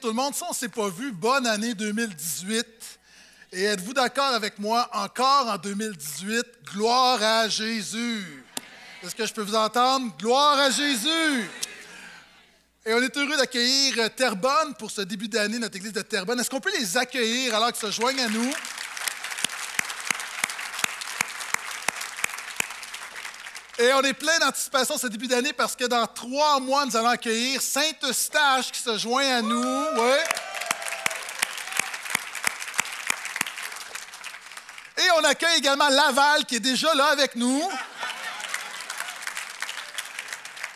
tout le monde. Ça, on ne s'est pas vu. Bonne année 2018. Et êtes-vous d'accord avec moi? Encore en 2018, gloire à Jésus. Est-ce que je peux vous entendre? Gloire à Jésus. Et on est heureux d'accueillir Terbonne pour ce début d'année, notre église de Terbonne Est-ce qu'on peut les accueillir alors qu'ils se joignent à nous? Et on est plein d'anticipation ce début d'année parce que dans trois mois, nous allons accueillir Saint-Eustache qui se joint à nous. Et on accueille également Laval qui est déjà là avec nous.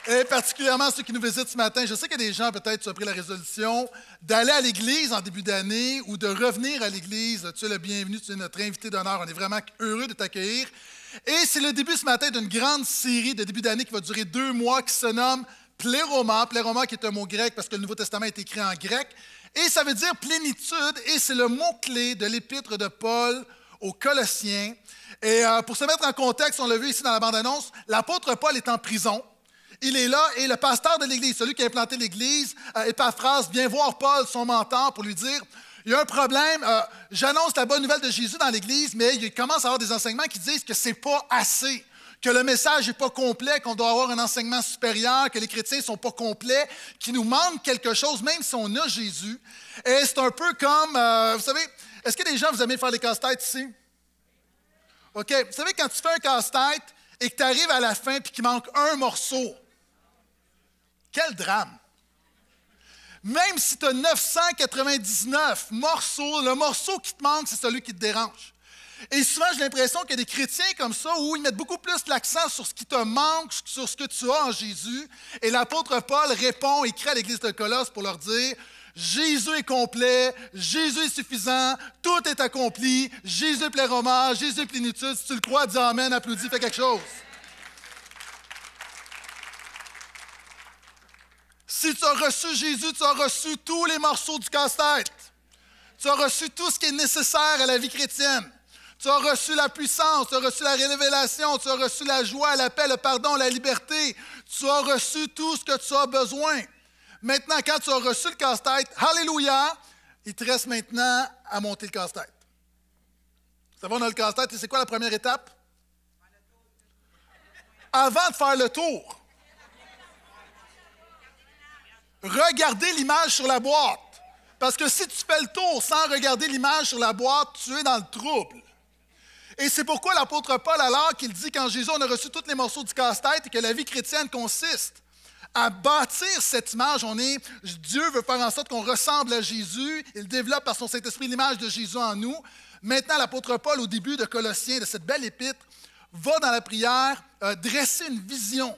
Et particulièrement ceux qui nous visitent ce matin, je sais qu'il y a des gens peut-être qui ont pris la résolution d'aller à l'église en début d'année ou de revenir à l'église. Tu es le bienvenu, tu es notre invité d'honneur. On est vraiment heureux de t'accueillir. Et c'est le début ce matin d'une grande série de début d'année qui va durer deux mois, qui se nomme Pléroma. Pléroma qui est un mot grec parce que le Nouveau Testament est écrit en grec. Et ça veut dire plénitude, et c'est le mot-clé de l'épître de Paul aux Colossiens. Et euh, pour se mettre en contexte, on l'a vu ici dans la bande-annonce, l'apôtre Paul est en prison. Il est là et le pasteur de l'Église, celui qui a implanté l'Église, euh, par phrase vient voir Paul, son mentor, pour lui dire il y a un problème. Euh, j'annonce la bonne nouvelle de Jésus dans l'Église, mais il commence à avoir des enseignements qui disent que ce n'est pas assez, que le message n'est pas complet, qu'on doit avoir un enseignement supérieur, que les chrétiens ne sont pas complets, qu'il nous manque quelque chose, même si on a Jésus. Et c'est un peu comme, euh, vous savez, est-ce que les gens, vous aiment faire les casse-têtes ici? OK. Vous savez, quand tu fais un casse-tête et que tu arrives à la fin et qu'il manque un morceau, quel drame! Même si tu as 999 morceaux, le morceau qui te manque, c'est celui qui te dérange. Et souvent, j'ai l'impression qu'il y a des chrétiens comme ça où ils mettent beaucoup plus l'accent sur ce qui te manque, sur ce que tu as en Jésus. Et l'apôtre Paul répond, écrit à l'église de Colosse pour leur dire Jésus est complet, Jésus est suffisant, tout est accompli, Jésus est plein Jésus est plénitude. Si tu le crois, dis Amen, applaudis, fais quelque chose. Si tu as reçu Jésus, tu as reçu tous les morceaux du casse-tête. Tu as reçu tout ce qui est nécessaire à la vie chrétienne. Tu as reçu la puissance, tu as reçu la révélation, tu as reçu la joie, la paix, le pardon, la liberté. Tu as reçu tout ce que tu as besoin. Maintenant, quand tu as reçu le casse-tête, Alléluia, il te reste maintenant à monter le casse-tête. le casse-tête. Et c'est quoi la première étape? Avant de faire le tour. Regardez l'image sur la boîte. Parce que si tu fais le tour sans regarder l'image sur la boîte, tu es dans le trouble. Et c'est pourquoi l'apôtre Paul, alors qu'il dit qu'en Jésus, on a reçu tous les morceaux du casse-tête et que la vie chrétienne consiste à bâtir cette image, on est, Dieu veut faire en sorte qu'on ressemble à Jésus, il développe par son Saint-Esprit l'image de Jésus en nous. Maintenant, l'apôtre Paul, au début de Colossiens, de cette belle épître, va dans la prière euh, dresser une vision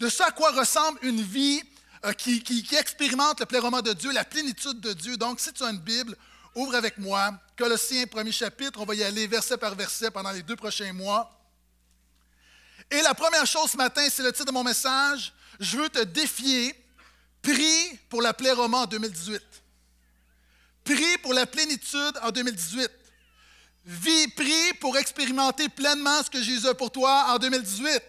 de ce à quoi ressemble une vie euh, qui, expérimente le pléroman de Dieu, la plénitude de Dieu. Donc, si tu as une Bible, ouvre avec moi. Colossiens, premier chapitre, on va y aller verset par verset pendant les deux prochains mois. Et la première chose ce matin, c'est le titre de mon message. Je veux te défier. Prie pour la pléroman en 2018. Prie pour la plénitude en 2018. Vie, prie pour expérimenter pleinement ce que Jésus a pour toi en 2018.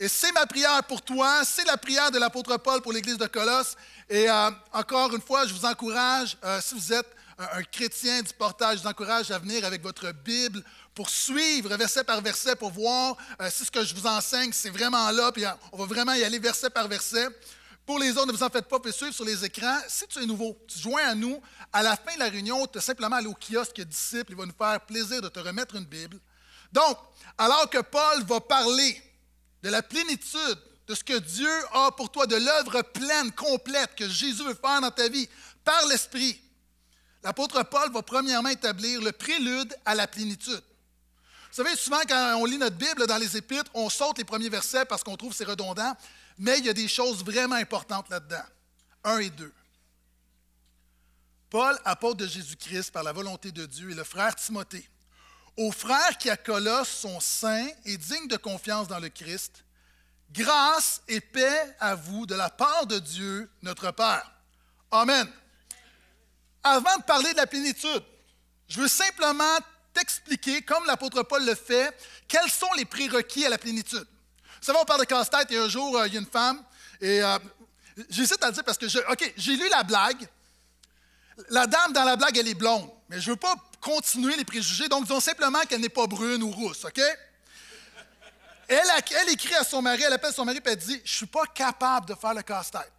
Et c'est ma prière pour toi, c'est la prière de l'apôtre Paul pour l'Église de Colosse. Et euh, encore une fois, je vous encourage, euh, si vous êtes un, chrétien du portage, je vous encourage à venir avec votre Bible pour suivre verset par verset, pour voir euh, si ce que je vous enseigne, c'est vraiment là, puis on va vraiment y aller verset par verset. Pour les autres, ne vous en faites pas, puis suivre sur les écrans. Si tu es nouveau, tu joins à nous. À la fin de la réunion, tu as simplement aller au kiosque disciple. Il va nous faire plaisir de te remettre une Bible. Donc, alors que Paul va parler de la plénitude de ce que Dieu a pour toi, de l'œuvre pleine, complète que Jésus veut faire dans ta vie par l'Esprit, l'apôtre Paul va premièrement établir le prélude à la plénitude. Vous savez, souvent quand on lit notre Bible dans les Épîtres, on saute les premiers versets parce qu'on trouve c'est redondant, mais il y a des choses vraiment importantes là-dedans. Un et deux. Paul, apôtre de Jésus-Christ par la volonté de Dieu, et le frère Timothée, aux frères qui à Colosse sont saints et dignes de confiance dans le Christ, grâce et paix à vous de la part de Dieu, notre Père. Amen. Avant de parler de la plénitude, je veux simplement t'expliquer, comme l'apôtre Paul le fait, quels sont les prérequis à la plénitude. Vous savez, on parle de casse-tête et un jour, euh, il y a une femme, et euh, j'hésite à le dire parce que, je, OK, j'ai lu la blague, la dame dans la blague, elle est blonde, mais je ne veux pas continuer les préjugés, donc disons simplement qu'elle n'est pas brune ou rousse, OK? Elle, écrit à son mari, elle appelle son mari et elle dit Je ne suis pas capable de faire le casse-tête.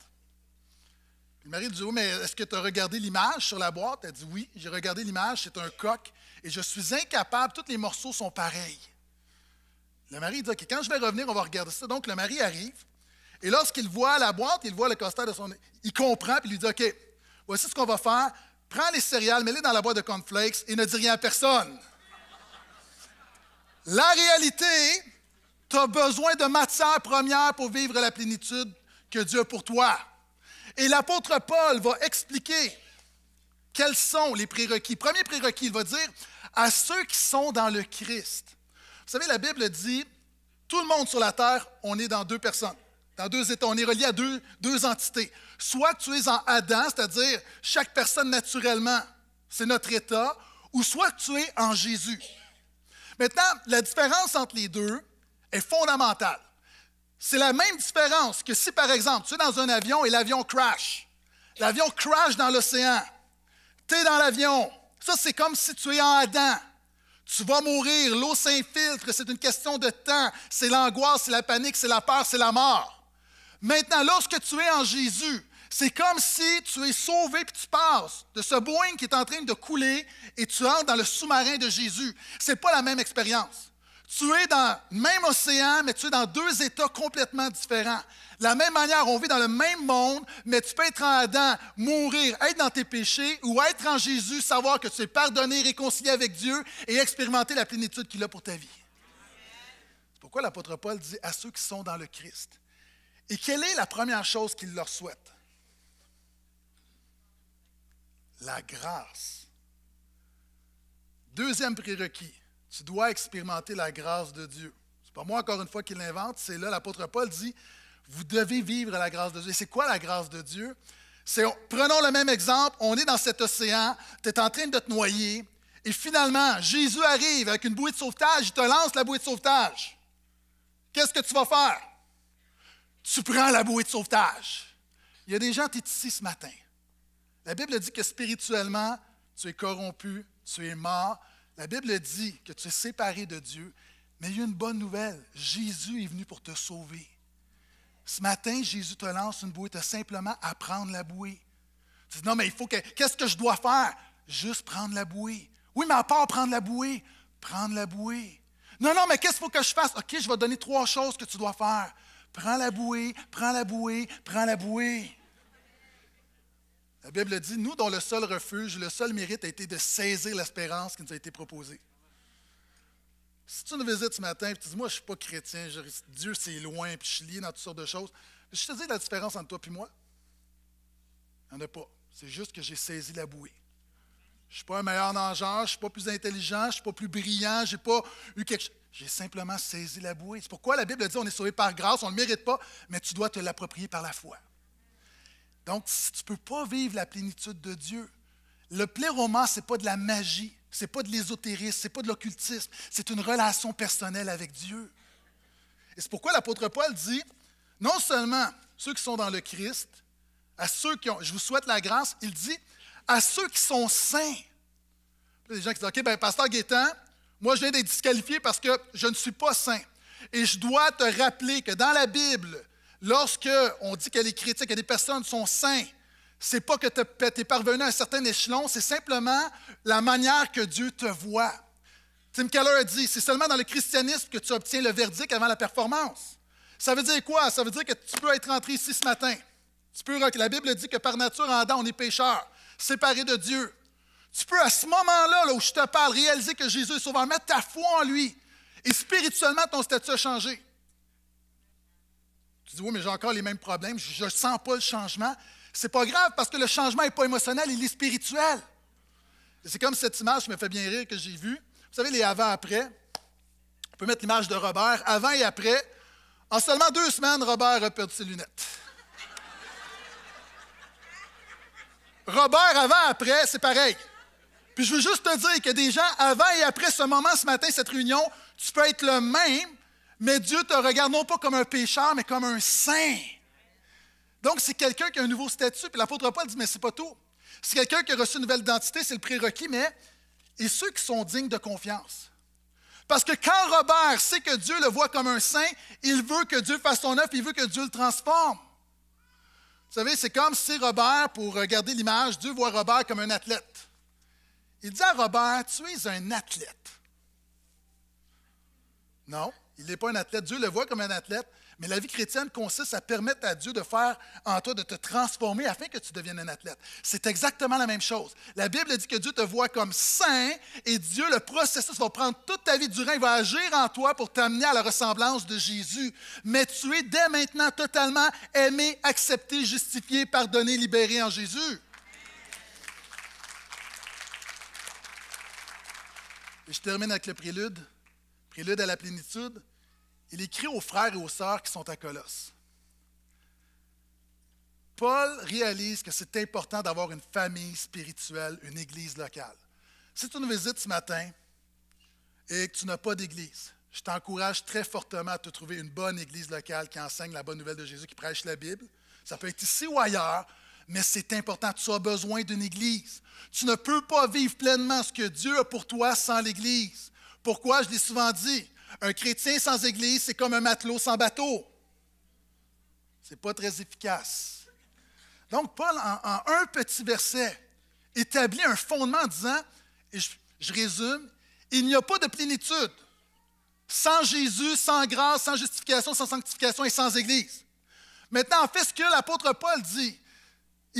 Le mari dit Oui, mais est-ce que tu as regardé l'image sur la boîte Elle dit Oui, j'ai regardé l'image, c'est un coq et je suis incapable, tous les morceaux sont pareils. Le mari dit OK, quand je vais revenir, on va regarder ça. Donc le mari arrive et lorsqu'il voit la boîte, il voit le casse-tête de son. Il comprend puis il lui dit OK, Voici ce qu'on va faire. Prends les céréales, mets-les dans la boîte de cornflakes et ne dis rien à personne. La réalité, tu as besoin de matière première pour vivre la plénitude que Dieu a pour toi. Et l'apôtre Paul va expliquer quels sont les prérequis. Premier prérequis, il va dire à ceux qui sont dans le Christ. Vous savez, la Bible dit, tout le monde sur la terre, on est dans deux personnes deux On est relié à deux, deux entités. Soit tu es en Adam, c'est-à-dire chaque personne naturellement, c'est notre état, ou soit tu es en Jésus. Maintenant, la différence entre les deux est fondamentale. C'est la même différence que si, par exemple, tu es dans un avion et l'avion crash. L'avion crash dans l'océan. Tu es dans l'avion. Ça, c'est comme si tu es en Adam. Tu vas mourir, l'eau s'infiltre, c'est une question de temps. C'est l'angoisse, c'est la panique, c'est la peur, c'est la mort. Maintenant, lorsque tu es en Jésus, c'est comme si tu es sauvé puis tu passes de ce Boeing qui est en train de couler et tu entres dans le sous-marin de Jésus. n'est pas la même expérience. Tu es dans le même océan, mais tu es dans deux états complètement différents. De la même manière, on vit dans le même monde, mais tu peux être en Adam, mourir, être dans tes péchés, ou être en Jésus, savoir que tu es pardonné, réconcilié avec Dieu et expérimenter la plénitude qu'il a pour ta vie. C'est pourquoi l'apôtre Paul dit à ceux qui sont dans le Christ. Et quelle est la première chose qu'il leur souhaite? La grâce. Deuxième prérequis, tu dois expérimenter la grâce de Dieu. C'est pas moi encore une fois qui l'invente, c'est là l'apôtre Paul dit, vous devez vivre la grâce de Dieu. Et c'est quoi la grâce de Dieu? C'est, prenons le même exemple, on est dans cet océan, tu es en train de te noyer, et finalement, Jésus arrive avec une bouée de sauvetage, il te lance la bouée de sauvetage. Qu'est-ce que tu vas faire? tu prends la bouée de sauvetage. Il y a des gens, qui ici ce matin. La Bible dit que spirituellement, tu es corrompu, tu es mort. La Bible dit que tu es séparé de Dieu. Mais il y a une bonne nouvelle. Jésus est venu pour te sauver. Ce matin, Jésus te lance une bouée. Tu as simplement à prendre la bouée. Tu dis, non, mais il faut que. Qu'est-ce que je dois faire? Juste prendre la bouée. Oui, mais à part prendre la bouée, prendre la bouée. Non, non, mais qu'est-ce qu'il faut que je fasse? OK, je vais donner trois choses que tu dois faire. Prends la bouée, prends la bouée, prends la bouée. La Bible dit, nous dont le seul refuge, le seul mérite a été de saisir l'espérance qui nous a été proposée. Si tu nous visites ce matin et tu dis, moi je ne suis pas chrétien, Dieu c'est loin, puis je suis lié dans toutes sortes de choses, je te dis la différence entre toi et moi. Il n'y en a pas. C'est juste que j'ai saisi la bouée. Je ne suis pas un meilleur nageur, je ne suis pas plus intelligent, je ne suis pas plus brillant, Je n'ai pas eu quelque chose. J'ai simplement saisi la bouée. C'est pourquoi la Bible dit on est sauvé par grâce, on ne le mérite pas, mais tu dois te l'approprier par la foi. Donc, si tu ne peux pas vivre la plénitude de Dieu, le pléroman, ce n'est pas de la magie, ce n'est pas de l'ésotérisme, ce n'est pas de l'occultisme, c'est une relation personnelle avec Dieu. Et c'est pourquoi l'apôtre Paul dit non seulement ceux qui sont dans le Christ, à ceux qui ont, je vous souhaite la grâce, il dit à ceux qui sont saints. il y a des gens qui disent OK, ben, pasteur Guétan, moi, je viens d'être disqualifié parce que je ne suis pas saint. Et je dois te rappeler que dans la Bible, lorsque on dit que les critiques que des personnes sont saints, c'est pas que tu es parvenu à un certain échelon, c'est simplement la manière que Dieu te voit. Tim Keller a dit, c'est seulement dans le christianisme que tu obtiens le verdict avant la performance. Ça veut dire quoi? Ça veut dire que tu peux être rentré ici ce matin. Tu peux, la Bible dit que par nature, en Adam, on est pécheur, séparé de Dieu. Tu peux à ce moment-là, là où je te parle, réaliser que Jésus est sauveur, mettre ta foi en lui. Et spirituellement, ton statut a changé. Tu dis, oui, mais j'ai encore les mêmes problèmes, je ne sens pas le changement. C'est pas grave parce que le changement n'est pas émotionnel, il est spirituel. C'est comme cette image qui me fait bien rire que j'ai vue. Vous savez, les avant-après, on peut mettre l'image de Robert, avant et après. En seulement deux semaines, Robert a perdu ses lunettes. Robert, avant, après, c'est pareil je veux juste te dire que des gens avant et après ce moment, ce matin, cette réunion, tu peux être le même, mais Dieu te regarde non pas comme un pécheur, mais comme un saint. Donc, c'est quelqu'un qui a un nouveau statut. Puis l'apôtre Paul dit, mais c'est pas tout. C'est quelqu'un qui a reçu une nouvelle identité, c'est le prérequis, mais et ceux qui sont dignes de confiance. Parce que quand Robert sait que Dieu le voit comme un saint, il veut que Dieu fasse son œuvre, il veut que Dieu le transforme. Vous savez, c'est comme si Robert, pour regarder l'image, Dieu voit Robert comme un athlète. Il dit à Robert, tu es un athlète. Non, il n'est pas un athlète. Dieu le voit comme un athlète. Mais la vie chrétienne consiste à permettre à Dieu de faire en toi, de te transformer afin que tu deviennes un athlète. C'est exactement la même chose. La Bible dit que Dieu te voit comme saint et Dieu, le processus, va prendre toute ta vie durant, il va agir en toi pour t'amener à la ressemblance de Jésus. Mais tu es dès maintenant totalement aimé, accepté, justifié, pardonné, libéré en Jésus. Et je termine avec le prélude, prélude à la plénitude. Il écrit aux frères et aux sœurs qui sont à Colosse. Paul réalise que c'est important d'avoir une famille spirituelle, une église locale. Si tu nous visites ce matin et que tu n'as pas d'église, je t'encourage très fortement à te trouver une bonne église locale qui enseigne la bonne nouvelle de Jésus, qui prêche la Bible. Ça peut être ici ou ailleurs, mais c'est important, tu as besoin d'une Église. Tu ne peux pas vivre pleinement ce que Dieu a pour toi sans l'Église. Pourquoi? Je l'ai souvent dit, un chrétien sans Église, c'est comme un matelot sans bateau. Ce n'est pas très efficace. Donc, Paul, en, un petit verset, établit un fondement en disant, et je résume, il n'y a pas de plénitude sans Jésus, sans grâce, sans justification, sans sanctification et sans Église. Maintenant, en fait, ce que l'apôtre Paul dit,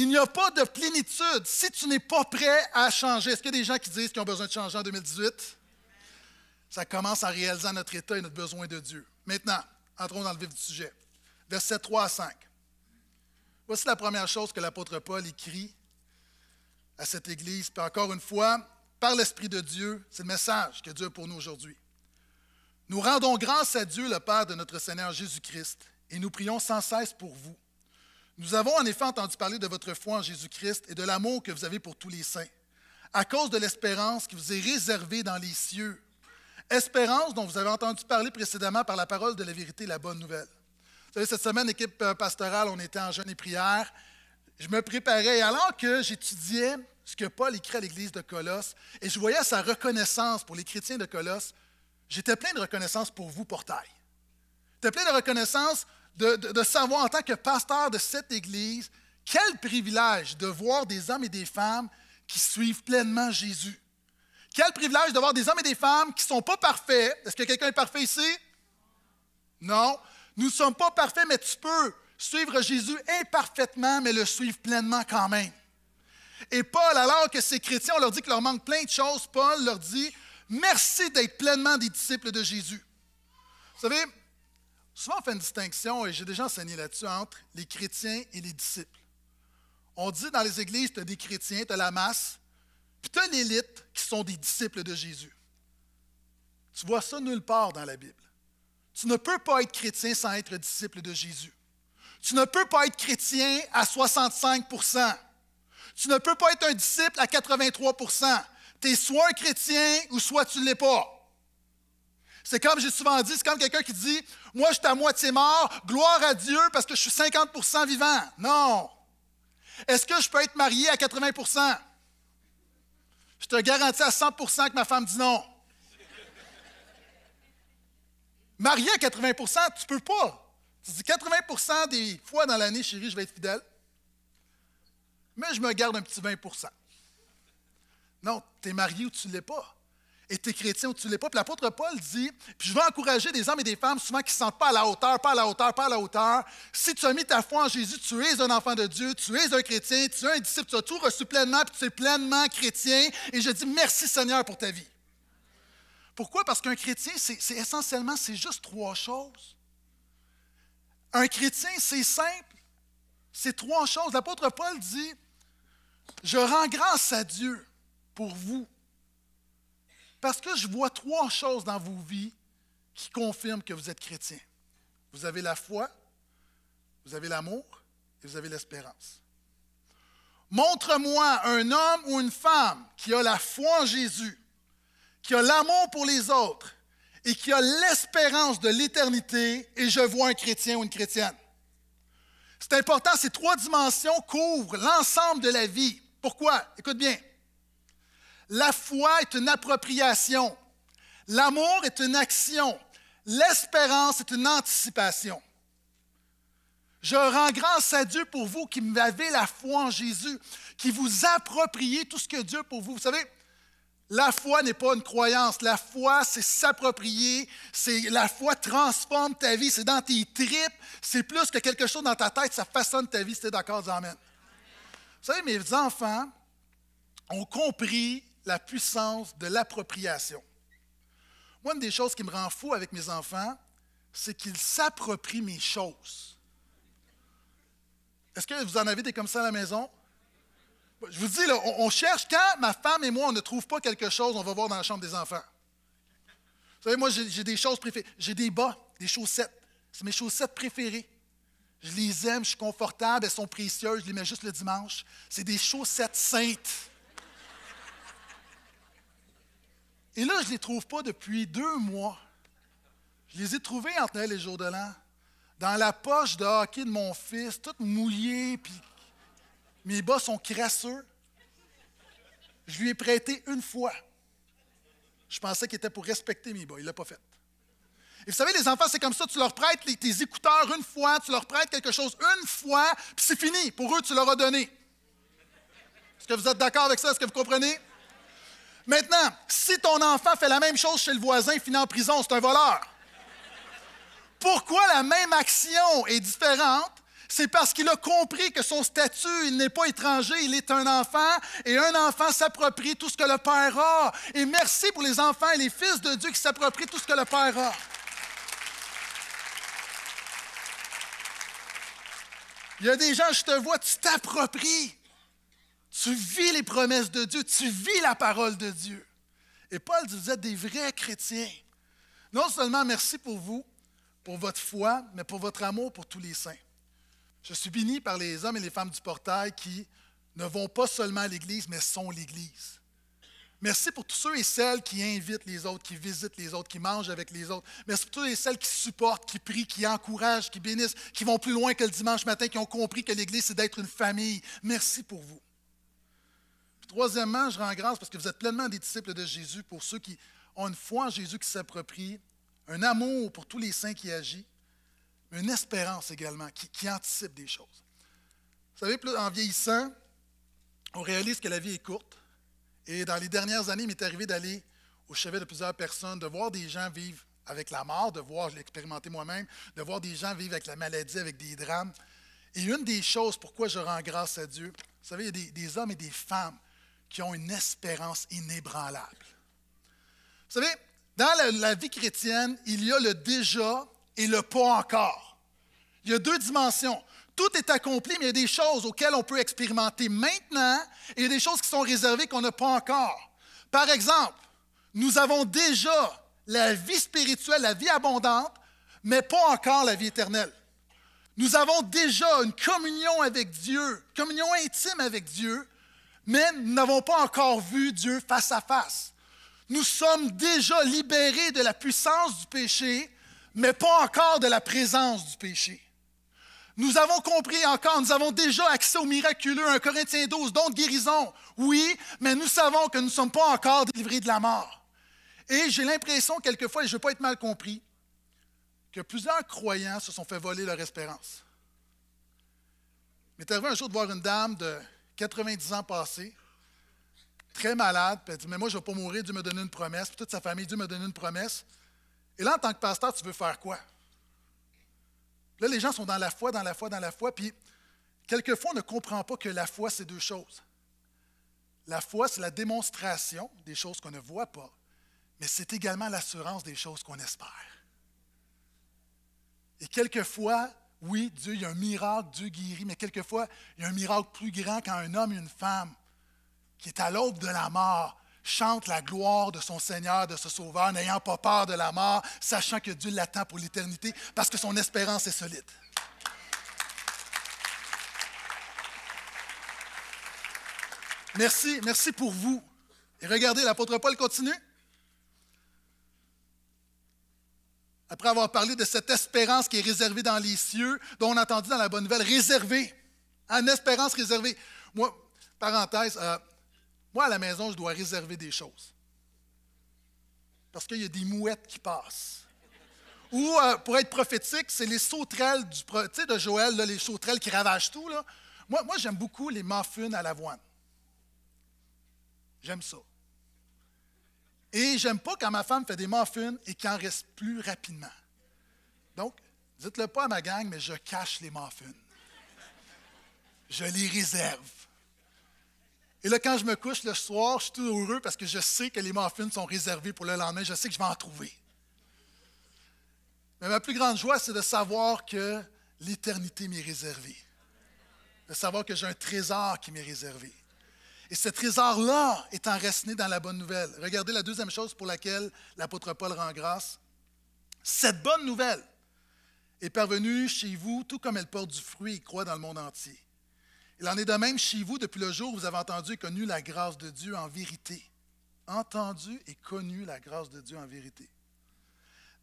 il n'y a pas de plénitude si tu n'es pas prêt à changer. Est-ce qu'il y a des gens qui disent qu'ils ont besoin de changer en 2018? Ça commence en réalisant notre état et notre besoin de Dieu. Maintenant, entrons dans le vif du sujet. Versets 3 à 5. Voici la première chose que l'apôtre Paul écrit à cette Église. Puis encore une fois, par l'Esprit de Dieu, c'est le message que Dieu a pour nous aujourd'hui. Nous rendons grâce à Dieu, le Père de notre Seigneur Jésus-Christ, et nous prions sans cesse pour vous nous avons en effet entendu parler de votre foi en Jésus-Christ et de l'amour que vous avez pour tous les saints, à cause de l'espérance qui vous est réservée dans les cieux, espérance dont vous avez entendu parler précédemment par la parole de la vérité la bonne nouvelle. savez, cette semaine, équipe euh, pastorale, on était en jeûne et prière. Je me préparais, et alors que j'étudiais ce que Paul écrit à l'église de Colosse, et je voyais sa reconnaissance pour les chrétiens de Colosse, j'étais plein de reconnaissance pour vous, Portail. J'étais plein de reconnaissance de, savoir en tant que pasteur de cette Église, quel privilège de voir des hommes et des femmes qui suivent pleinement Jésus. Quel privilège de voir des hommes et des femmes qui ne sont pas parfaits. Est-ce que quelqu'un est parfait ici? Non. Nous ne sommes pas parfaits, mais tu peux suivre Jésus imparfaitement, mais le suivre pleinement quand même. Et Paul, alors que ces chrétiens, on leur dit qu'il leur manque plein de choses, Paul leur dit, merci d'être pleinement des disciples de Jésus. Vous savez, souvent on fait une distinction, et j'ai déjà enseigné là-dessus, entre les chrétiens et les disciples. On dit dans les églises, tu as des chrétiens, tu as la masse, puis tu as l'élite qui sont des disciples de Jésus. Tu vois ça nulle part dans la Bible. Tu ne peux pas être chrétien sans être disciple de Jésus. Tu ne peux pas être chrétien à 65 Tu ne peux pas être un disciple à 83 Tu es soit un chrétien ou soit tu ne l'es pas. C'est comme j'ai souvent dit, c'est comme quelqu'un qui dit moi, je suis à moitié mort, gloire à Dieu parce que je suis 50 vivant. Non. Est-ce que je peux être marié à 80 Je te garantis à 100 que ma femme dit non. Marié à 80 tu peux pas. Tu dis 80 des fois dans l'année, chérie, je vais être fidèle, mais je me garde un petit 20 Non, tu es marié ou tu ne l'es pas et tu es chrétien ou tu ne l'es pas. Puis l'apôtre Paul dit, puis je veux encourager des hommes et des femmes souvent qui ne sentent pas à la hauteur, pas à la hauteur, pas à la hauteur. Si tu as mis ta foi en Jésus, tu es un enfant de Dieu, tu es un chrétien, tu es un disciple, tu as tout reçu pleinement, puis tu es pleinement chrétien. Et je dis merci Seigneur pour ta vie. Pourquoi? Parce qu'un chrétien, c'est essentiellement, c'est juste trois choses. Un chrétien, c'est simple. C'est trois choses. L'apôtre Paul dit, je rends grâce à Dieu pour vous parce que je vois trois choses dans vos vies qui confirment que vous êtes chrétien. Vous avez la foi, vous avez l'amour et vous avez l'espérance. Montre-moi un homme ou une femme qui a la foi en Jésus, qui a l'amour pour les autres et qui a l'espérance de l'éternité et je vois un chrétien ou une chrétienne. C'est important, ces trois dimensions couvrent l'ensemble de la vie. Pourquoi? Écoute bien. La foi est une appropriation. L'amour est une action. L'espérance est une anticipation. Je rends grâce à Dieu pour vous qui avez la foi en Jésus, qui vous appropriez tout ce que Dieu pour vous. Vous savez, la foi n'est pas une croyance. La foi, c'est s'approprier. C'est la foi transforme ta vie. C'est dans tes tripes. C'est plus que quelque chose dans ta tête. Ça façonne ta vie. Si tu d'accord, Amen. Vous savez, mes enfants ont compris la puissance de l'appropriation. Moi, une des choses qui me rend fou avec mes enfants, c'est qu'ils s'approprient mes choses. Est-ce que vous en avez des comme ça à la maison? Je vous dis, on, cherche quand ma femme et moi, on ne trouve pas quelque chose, on va voir dans la chambre des enfants. Vous savez, moi, j'ai des choses préférées. J'ai des bas, des chaussettes. C'est mes chaussettes préférées. Je les aime, je suis confortable, elles sont précieuses, je les mets juste le dimanche. C'est des chaussettes saintes. Et là, je ne les trouve pas depuis deux mois. Je les ai trouvés entre les jours de l'An, dans la poche de hockey de mon fils, tout mouillé puis mes bas sont crasseux. Je lui ai prêté une fois. Je pensais qu'il était pour respecter mes bas. Il ne l'a pas fait. Et vous savez, les enfants, c'est comme ça. Tu leur prêtes tes écouteurs une fois, tu leur prêtes quelque chose une fois, puis c'est fini. Pour eux, tu leur as donné. Est-ce que vous êtes d'accord avec ça? Est-ce que vous comprenez? Maintenant, si ton enfant fait la même chose chez le voisin, il finit en prison, c'est un voleur. Pourquoi la même action est différente? C'est parce qu'il a compris que son statut, il n'est pas étranger, il est un enfant, et un enfant s'approprie tout ce que le Père a. Et merci pour les enfants et les fils de Dieu qui s'approprient tout ce que le Père a. Il y a des gens, je te vois, tu t'appropries. Tu vis les promesses de Dieu, tu vis la parole de Dieu. Et Paul vous êtes des vrais chrétiens. Non seulement merci pour vous, pour votre foi, mais pour votre amour pour tous les saints. Je suis béni par les hommes et les femmes du portail qui ne vont pas seulement à l'Église, mais sont l'Église. Merci pour tous ceux et celles qui invitent les autres, qui visitent les autres, qui mangent avec les autres. Merci pour tous et celles qui supportent, qui prient, qui encouragent, qui bénissent, qui vont plus loin que le dimanche matin, qui ont compris que l'Église, c'est d'être une famille. Merci pour vous. Troisièmement, je rends grâce parce que vous êtes pleinement des disciples de Jésus pour ceux qui ont une foi en Jésus qui s'approprie, un amour pour tous les saints qui agissent, une espérance également qui, anticipe des choses. Vous savez, en vieillissant, on réalise que la vie est courte. Et dans les dernières années, il m'est arrivé d'aller au chevet de plusieurs personnes, de voir des gens vivre avec la mort, de voir, je l'ai expérimenté moi-même, de voir des gens vivre avec la maladie, avec des drames. Et une des choses pourquoi je rends grâce à Dieu, vous savez, il y a des hommes et des femmes qui ont une espérance inébranlable. Vous savez, dans la, vie chrétienne, il y a le déjà et le pas encore. Il y a deux dimensions. Tout est accompli, mais il y a des choses auxquelles on peut expérimenter maintenant et il y a des choses qui sont réservées qu'on n'a pas encore. Par exemple, nous avons déjà la vie spirituelle, la vie abondante, mais pas encore la vie éternelle. Nous avons déjà une communion avec Dieu, communion intime avec Dieu, mais nous n'avons pas encore vu Dieu face à face. Nous sommes déjà libérés de la puissance du péché, mais pas encore de la présence du péché. Nous avons compris encore, nous avons déjà accès au miraculeux, un Corinthiens 12, don de guérison, oui, mais nous savons que nous ne sommes pas encore délivrés de la mort. Et j'ai l'impression, quelquefois, et je ne veux pas être mal compris, que plusieurs croyants se sont fait voler leur espérance. Mais arrivé un jour de voir une dame de 90 ans passés, très malade, puis elle dit Mais moi, je ne vais pas mourir, Dieu me donner une promesse. Puis toute sa famille, Dieu me donné une promesse. Et là, en tant que pasteur, tu veux faire quoi? Là, les gens sont dans la foi, dans la foi, dans la foi. Puis, quelquefois, on ne comprend pas que la foi, c'est deux choses. La foi, c'est la démonstration des choses qu'on ne voit pas, mais c'est également l'assurance des choses qu'on espère. Et quelquefois, oui, Dieu, il y a un miracle, Dieu guérit, mais quelquefois, il y a un miracle plus grand quand un homme et une femme qui est à l'aube de la mort chante la gloire de son Seigneur, de ce Sauveur, n'ayant pas peur de la mort, sachant que Dieu l'attend pour l'éternité, parce que son espérance est solide. Merci, merci pour vous. Et regardez, l'apôtre Paul continue. après avoir parlé de cette espérance qui est réservée dans les cieux, dont on a entendu dans la bonne nouvelle, réservée, en hein, espérance réservée. Moi, parenthèse, euh, moi à la maison, je dois réserver des choses. Parce qu'il y a des mouettes qui passent. Ou, euh, pour être prophétique, c'est les sauterelles du, de Joël, les sauterelles qui ravagent tout. Moi, moi j'aime beaucoup les muffins à l'avoine. J'aime ça. Et j'aime pas quand ma femme fait des muffins et qu'il en reste plus rapidement. Donc, dites-le pas à ma gang, mais je cache les muffins. Je les réserve. Et là, quand je me couche le soir, je suis tout heureux parce que je sais que les muffins sont réservés pour le lendemain. Je sais que je vais en trouver. Mais ma plus grande joie, c'est de savoir que l'éternité m'est réservée. De savoir que j'ai un trésor qui m'est réservé. Et ce trésor-là est enraciné dans la bonne nouvelle. Regardez la deuxième chose pour laquelle l'apôtre Paul rend grâce. Cette bonne nouvelle est parvenue chez vous, tout comme elle porte du fruit et croit dans le monde entier. Il en est de même chez vous depuis le jour où vous avez entendu et connu la grâce de Dieu en vérité. Entendu et connu la grâce de Dieu en vérité.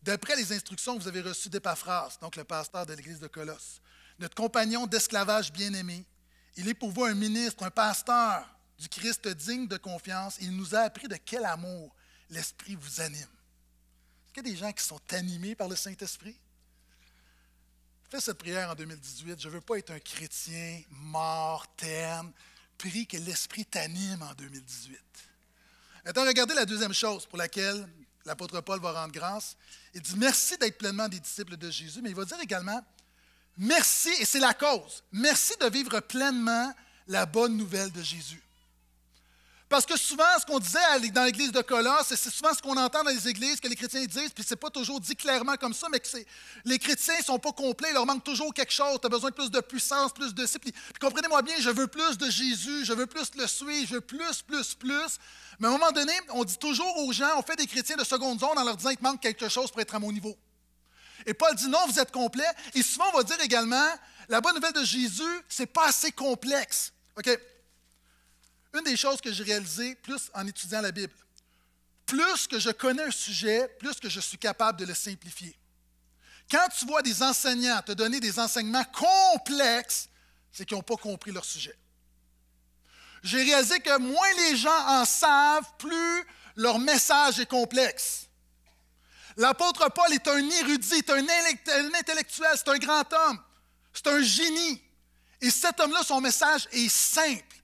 D'après les instructions que vous avez reçues d'Épaphras, donc le pasteur de l'Église de Colosse, notre compagnon d'esclavage bien-aimé, il est pour vous un ministre, un pasteur du Christ digne de confiance, il nous a appris de quel amour l'Esprit vous anime. Est-ce qu'il y a des gens qui sont animés par le Saint-Esprit? Fais cette prière en 2018. Je ne veux pas être un chrétien mort, terne. Prie que l'Esprit t'anime en 2018. Maintenant, regardez la deuxième chose pour laquelle l'apôtre Paul va rendre grâce. Il dit merci d'être pleinement des disciples de Jésus, mais il va dire également merci, et c'est la cause, merci de vivre pleinement la bonne nouvelle de Jésus. Parce que souvent, ce qu'on disait dans l'église de Colosse, c'est souvent ce qu'on entend dans les églises que les chrétiens disent, puis c'est pas toujours dit clairement comme ça, mais que les chrétiens sont pas complets, il leur manque toujours quelque chose. Tu as besoin de plus de puissance, plus de ci. Puis, comprenez-moi bien, je veux plus de Jésus, je veux plus de le suivre, je veux plus, plus, plus. Mais à un moment donné, on dit toujours aux gens, on fait des chrétiens de seconde zone en leur disant qu'il manque quelque chose pour être à mon niveau. Et Paul dit non, vous êtes complet. Et souvent, on va dire également, la bonne nouvelle de Jésus, c'est pas assez complexe. OK? une des choses que j'ai réalisées plus en étudiant la Bible, plus que je connais un sujet, plus que je suis capable de le simplifier. Quand tu vois des enseignants te donner des enseignements complexes, c'est qu'ils n'ont pas compris leur sujet. J'ai réalisé que moins les gens en savent, plus leur message est complexe. L'apôtre Paul est un érudit, un intellectuel, c'est un grand homme, c'est un génie. Et cet homme-là, son message est simple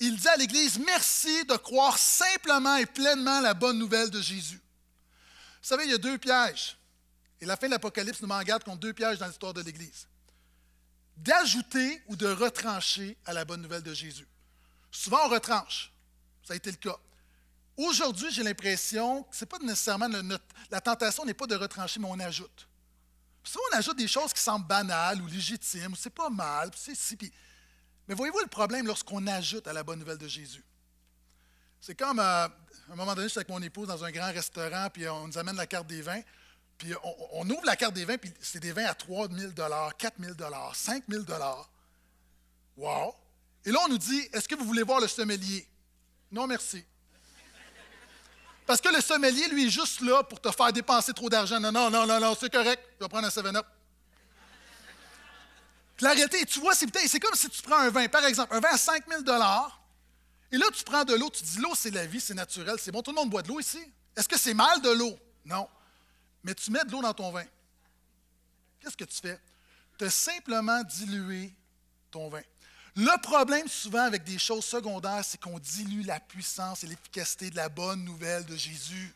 il dit à l'Église, merci de croire simplement et pleinement la bonne nouvelle de Jésus. Vous savez, il y a deux pièges. Et la fin de l'Apocalypse nous m'en garde contre deux pièges dans l'histoire de l'Église. D'ajouter ou de retrancher à la bonne nouvelle de Jésus. Souvent, on retranche. Ça a été le cas. Aujourd'hui, j'ai l'impression que c'est pas nécessairement le, la tentation n'est pas de retrancher, mais on ajoute. souvent, on ajoute des choses qui semblent banales ou légitimes, ou c'est pas mal, puis c'est si. Mais voyez-vous le problème lorsqu'on ajoute à la bonne nouvelle de Jésus? C'est comme, euh, à un moment donné, j'étais avec mon épouse dans un grand restaurant, puis on nous amène la carte des vins, puis on, ouvre la carte des vins, puis c'est des vins à 3 000 4 000 5 000 Wow! Et là, on nous dit, est-ce que vous voulez voir le sommelier? Non, merci. Parce que le sommelier, lui, est juste là pour te faire dépenser trop d'argent. Non, non, non, non, non, c'est correct. Je vais prendre un 7-up. L'arrêter, tu vois, c'est comme si tu prends un vin, par exemple, un vin à 5 dollars, et là, tu prends de l'eau, tu dis l'eau, c'est la vie, c'est naturel, c'est bon, tout le monde boit de l'eau ici. Est-ce que c'est mal de l'eau? Non. Mais tu mets de l'eau dans ton vin. Qu'est-ce que tu fais? Tu as simplement dilué ton vin. Le problème souvent avec des choses secondaires, c'est qu'on dilue la puissance et l'efficacité de la bonne nouvelle de Jésus.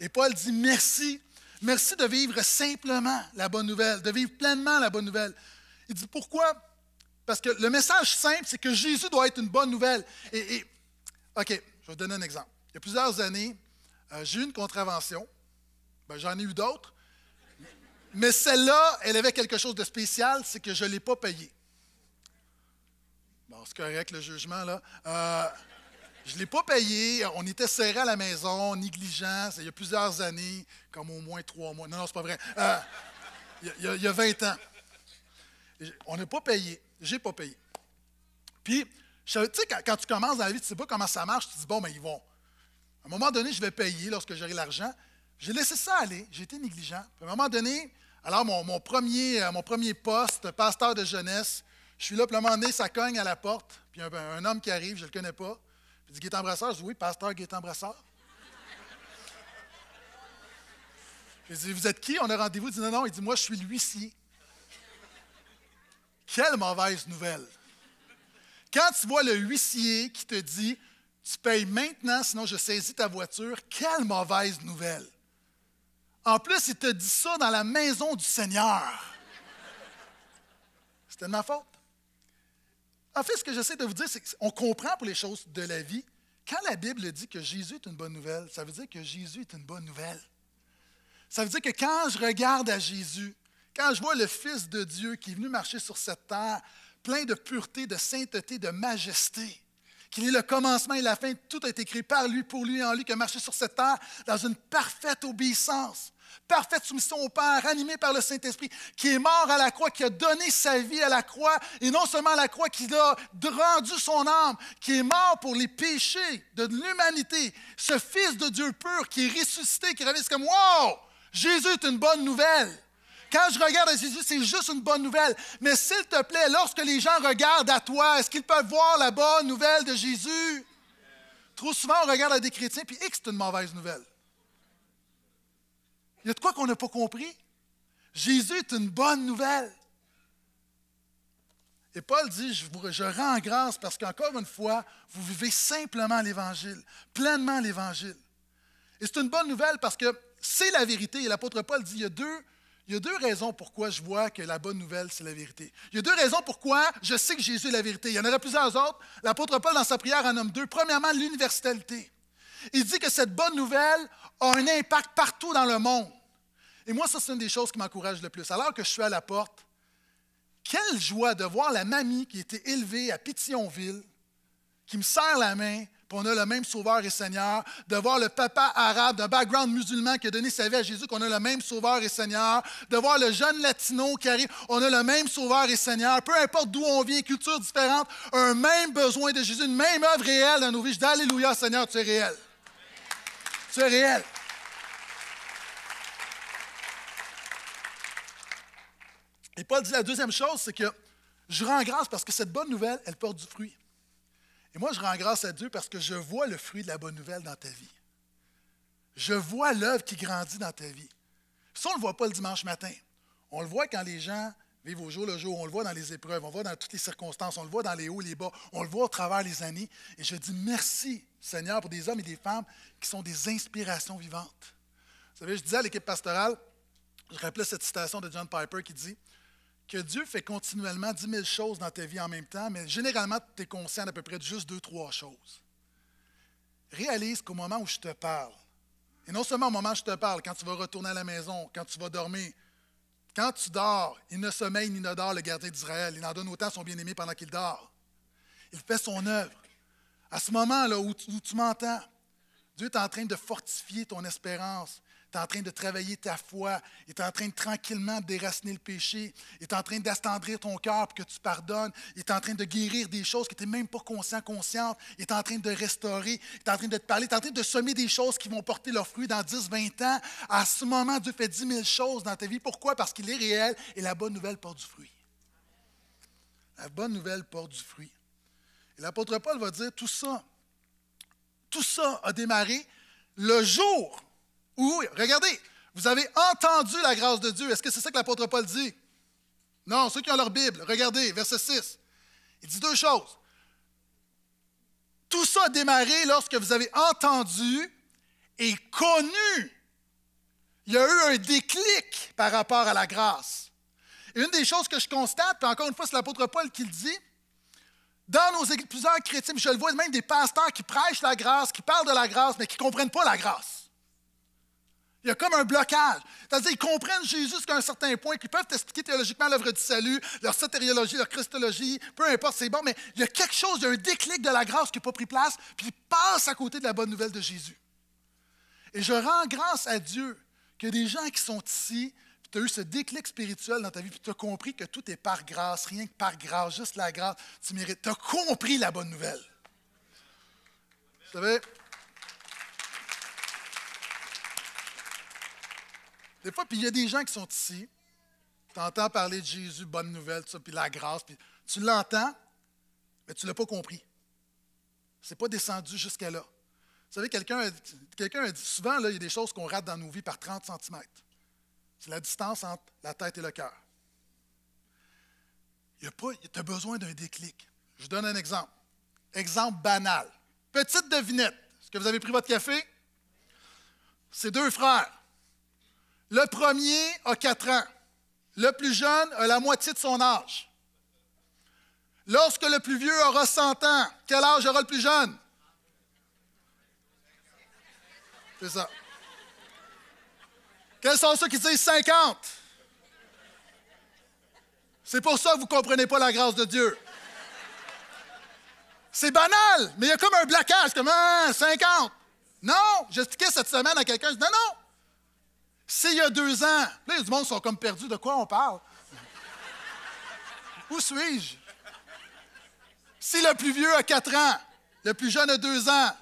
Et Paul dit merci. Merci de vivre simplement la bonne nouvelle, de vivre pleinement la bonne nouvelle. Il dit pourquoi? Parce que le message simple, c'est que Jésus doit être une bonne nouvelle. Et, OK, je vais vous donner un exemple. Il y a plusieurs années, euh, j'ai eu une contravention. Ben, j'en ai eu d'autres. Mais celle-là, elle avait quelque chose de spécial, c'est que je ne l'ai pas payée. Bon, c'est correct le jugement, là. Euh, je ne l'ai pas payé. On était serré à la maison, négligence. Il y a plusieurs années, comme au moins trois mois. Non, non, c'est pas vrai. il, euh, y il y a 20 ans. On n'a pas payé. J'ai pas payé. Puis, tu sais, quand, tu commences dans la vie, tu ne sais pas comment ça marche, tu dis, bon, mais ben, ils vont. À un moment donné, je vais payer lorsque j'aurai l'argent. J'ai laissé ça aller, j'ai été négligent. à un moment donné, alors mon, premier, euh, mon premier poste, pasteur de jeunesse, je suis là, puis à un moment donné, ça cogne à la porte, puis un, un homme qui arrive, je ne le connais pas. il dit Brasseur, je dis oui, pasteur Gaétan Brasseur. Il dit Vous êtes qui On a rendez-vous Il dit Non, non, il dit Moi, je suis l'huissier. Quelle mauvaise nouvelle! Quand tu vois le huissier qui te dit Tu payes maintenant, sinon je saisis ta voiture, quelle mauvaise nouvelle! En plus, il te dit ça dans la maison du Seigneur. C'était de ma faute. En fait, ce que j'essaie de vous dire, c'est qu'on comprend pour les choses de la vie. Quand la Bible dit que Jésus est une bonne nouvelle, ça veut dire que Jésus est une bonne nouvelle. Ça veut dire que quand je regarde à Jésus, quand je vois le Fils de Dieu qui est venu marcher sur cette terre, plein de pureté, de sainteté, de majesté, qu'il est le commencement et la fin, tout a été écrit par lui, pour lui, en lui, qui a marché sur cette terre dans une parfaite obéissance, parfaite soumission au Père, animé par le Saint-Esprit, qui est mort à la croix, qui a donné sa vie à la croix, et non seulement à la croix, qui a rendu son âme, qui est mort pour les péchés de l'humanité, ce Fils de Dieu pur qui est ressuscité, qui réalise comme Wow! Jésus est une bonne nouvelle! Quand je regarde à Jésus, c'est juste une bonne nouvelle. Mais s'il te plaît, lorsque les gens regardent à toi, est-ce qu'ils peuvent voir la bonne nouvelle de Jésus? Trop souvent, on regarde à des chrétiens, puis X, c'est une mauvaise nouvelle. Il y a de quoi qu'on n'a pas compris? Jésus est une bonne nouvelle. Et Paul dit, je, vous, je rends grâce parce qu'encore une fois, vous vivez simplement l'Évangile, pleinement l'Évangile. Et c'est une bonne nouvelle parce que c'est la vérité. Et l'apôtre Paul dit, il y a deux il y a deux raisons pourquoi je vois que la bonne nouvelle, c'est la vérité. Il y a deux raisons pourquoi je sais que Jésus est la vérité. Il y en a plusieurs autres. L'apôtre Paul, dans sa prière, en nomme deux. Premièrement, l'universalité. Il dit que cette bonne nouvelle a un impact partout dans le monde. Et moi, ça, c'est une des choses qui m'encourage le plus. Alors que je suis à la porte, quelle joie de voir la mamie qui était élevée à Pétionville, qui me serre la main, on a le même Sauveur et Seigneur. De voir le papa arabe d'un background musulman qui a donné sa vie à Jésus, qu'on a le même Sauveur et Seigneur. De voir le jeune latino qui arrive, on a le même Sauveur et Seigneur. Peu importe d'où on vient, culture différente, un même besoin de Jésus, une même œuvre réelle dans nos vies. Je Alléluia, Seigneur, tu es réel. Tu es réel. Et Paul dit la deuxième chose, c'est que je rends grâce parce que cette bonne nouvelle, elle porte du fruit. Et moi, je rends grâce à Dieu parce que je vois le fruit de la bonne nouvelle dans ta vie. Je vois l'œuvre qui grandit dans ta vie. Ça, on ne le voit pas le dimanche matin. On le voit quand les gens vivent au jour le jour. On le voit dans les épreuves, on le voit dans toutes les circonstances, on le voit dans les hauts, et les bas, on le voit au travers les années. Et je dis merci, Seigneur, pour des hommes et des femmes qui sont des inspirations vivantes. Vous savez, je disais à l'équipe pastorale, je rappelais cette citation de John Piper qui dit que Dieu fait continuellement 10 000 choses dans ta vie en même temps, mais généralement, tu es conscient d'à peu près juste deux, trois choses. Réalise qu'au moment où je te parle, et non seulement au moment où je te parle, quand tu vas retourner à la maison, quand tu vas dormir, quand tu dors, il ne sommeille ni ne dort le gardien d'Israël. Il en donne autant à son bien-aimé pendant qu'il dort. Il fait son œuvre. À ce moment-là où tu m'entends, Dieu est en train de fortifier ton espérance tu es en train de travailler ta foi, tu est en train de tranquillement déraciner le péché, tu est en train d'astendrir ton cœur pour que tu pardonnes, il est en train de guérir des choses que tu n'es même pas conscient, consciente, il est en train de restaurer, il est en train de te parler, tu en train de semer des choses qui vont porter leurs fruits dans 10, 20 ans. À ce moment, Dieu fait 10 000 choses dans ta vie. Pourquoi? Parce qu'il est réel et la bonne nouvelle porte du fruit. La bonne nouvelle porte du fruit. Et l'apôtre Paul va dire tout ça, tout ça a démarré le jour oui, regardez, vous avez entendu la grâce de Dieu. Est-ce que c'est ça que l'apôtre Paul dit? Non, ceux qui ont leur Bible, regardez, verset 6. Il dit deux choses. Tout ça a démarré lorsque vous avez entendu et connu. Il y a eu un déclic par rapport à la grâce. Et une des choses que je constate, encore une fois, c'est l'apôtre Paul qui le dit, dans nos églises, plusieurs chrétiens, je le vois, même des pasteurs qui prêchent la grâce, qui parlent de la grâce, mais qui ne comprennent pas la grâce. Il y a comme un blocage. C'est-à-dire qu'ils comprennent Jésus jusqu'à un certain point, qu'ils peuvent expliquer théologiquement l'œuvre du salut, leur sotériologie, leur christologie, peu importe, c'est bon, mais il y a quelque chose, il y a un déclic de la grâce qui n'a pas pris place, puis ils passent à côté de la bonne nouvelle de Jésus. Et je rends grâce à Dieu qu'il y a des gens qui sont ici, puis tu as eu ce déclic spirituel dans ta vie, puis tu as compris que tout est par grâce, rien que par grâce, juste la grâce, tu mérites. Tu as compris la bonne nouvelle. Vous savez, Des fois, puis il y a des gens qui sont ici, tu entends parler de Jésus, bonne nouvelle, tout ça, puis la grâce, puis tu l'entends, mais tu ne l'as pas compris. Ce n'est pas descendu jusqu'à là. Vous savez, quelqu'un a dit souvent, là, il y a des choses qu'on rate dans nos vies par 30 cm. C'est la distance entre la tête et le cœur. Tu as besoin d'un déclic. Je donne un exemple. Exemple banal. Petite devinette. Est-ce que vous avez pris votre café? Ces deux frères le premier a quatre ans. Le plus jeune a la moitié de son âge. Lorsque le plus vieux aura cent ans, quel âge aura le plus jeune? C'est ça. Quels sont ceux qui disent 50? C'est pour ça que vous ne comprenez pas la grâce de Dieu. C'est banal, mais il y a comme un blocage, comme hein, ah, 50. Non, j'expliquais cette semaine à quelqu'un, je dis non, non, s'il y a deux ans. Là, les qui sont comme perdus. De quoi on parle? Où suis-je? Si le plus vieux a quatre ans, le plus jeune a deux ans,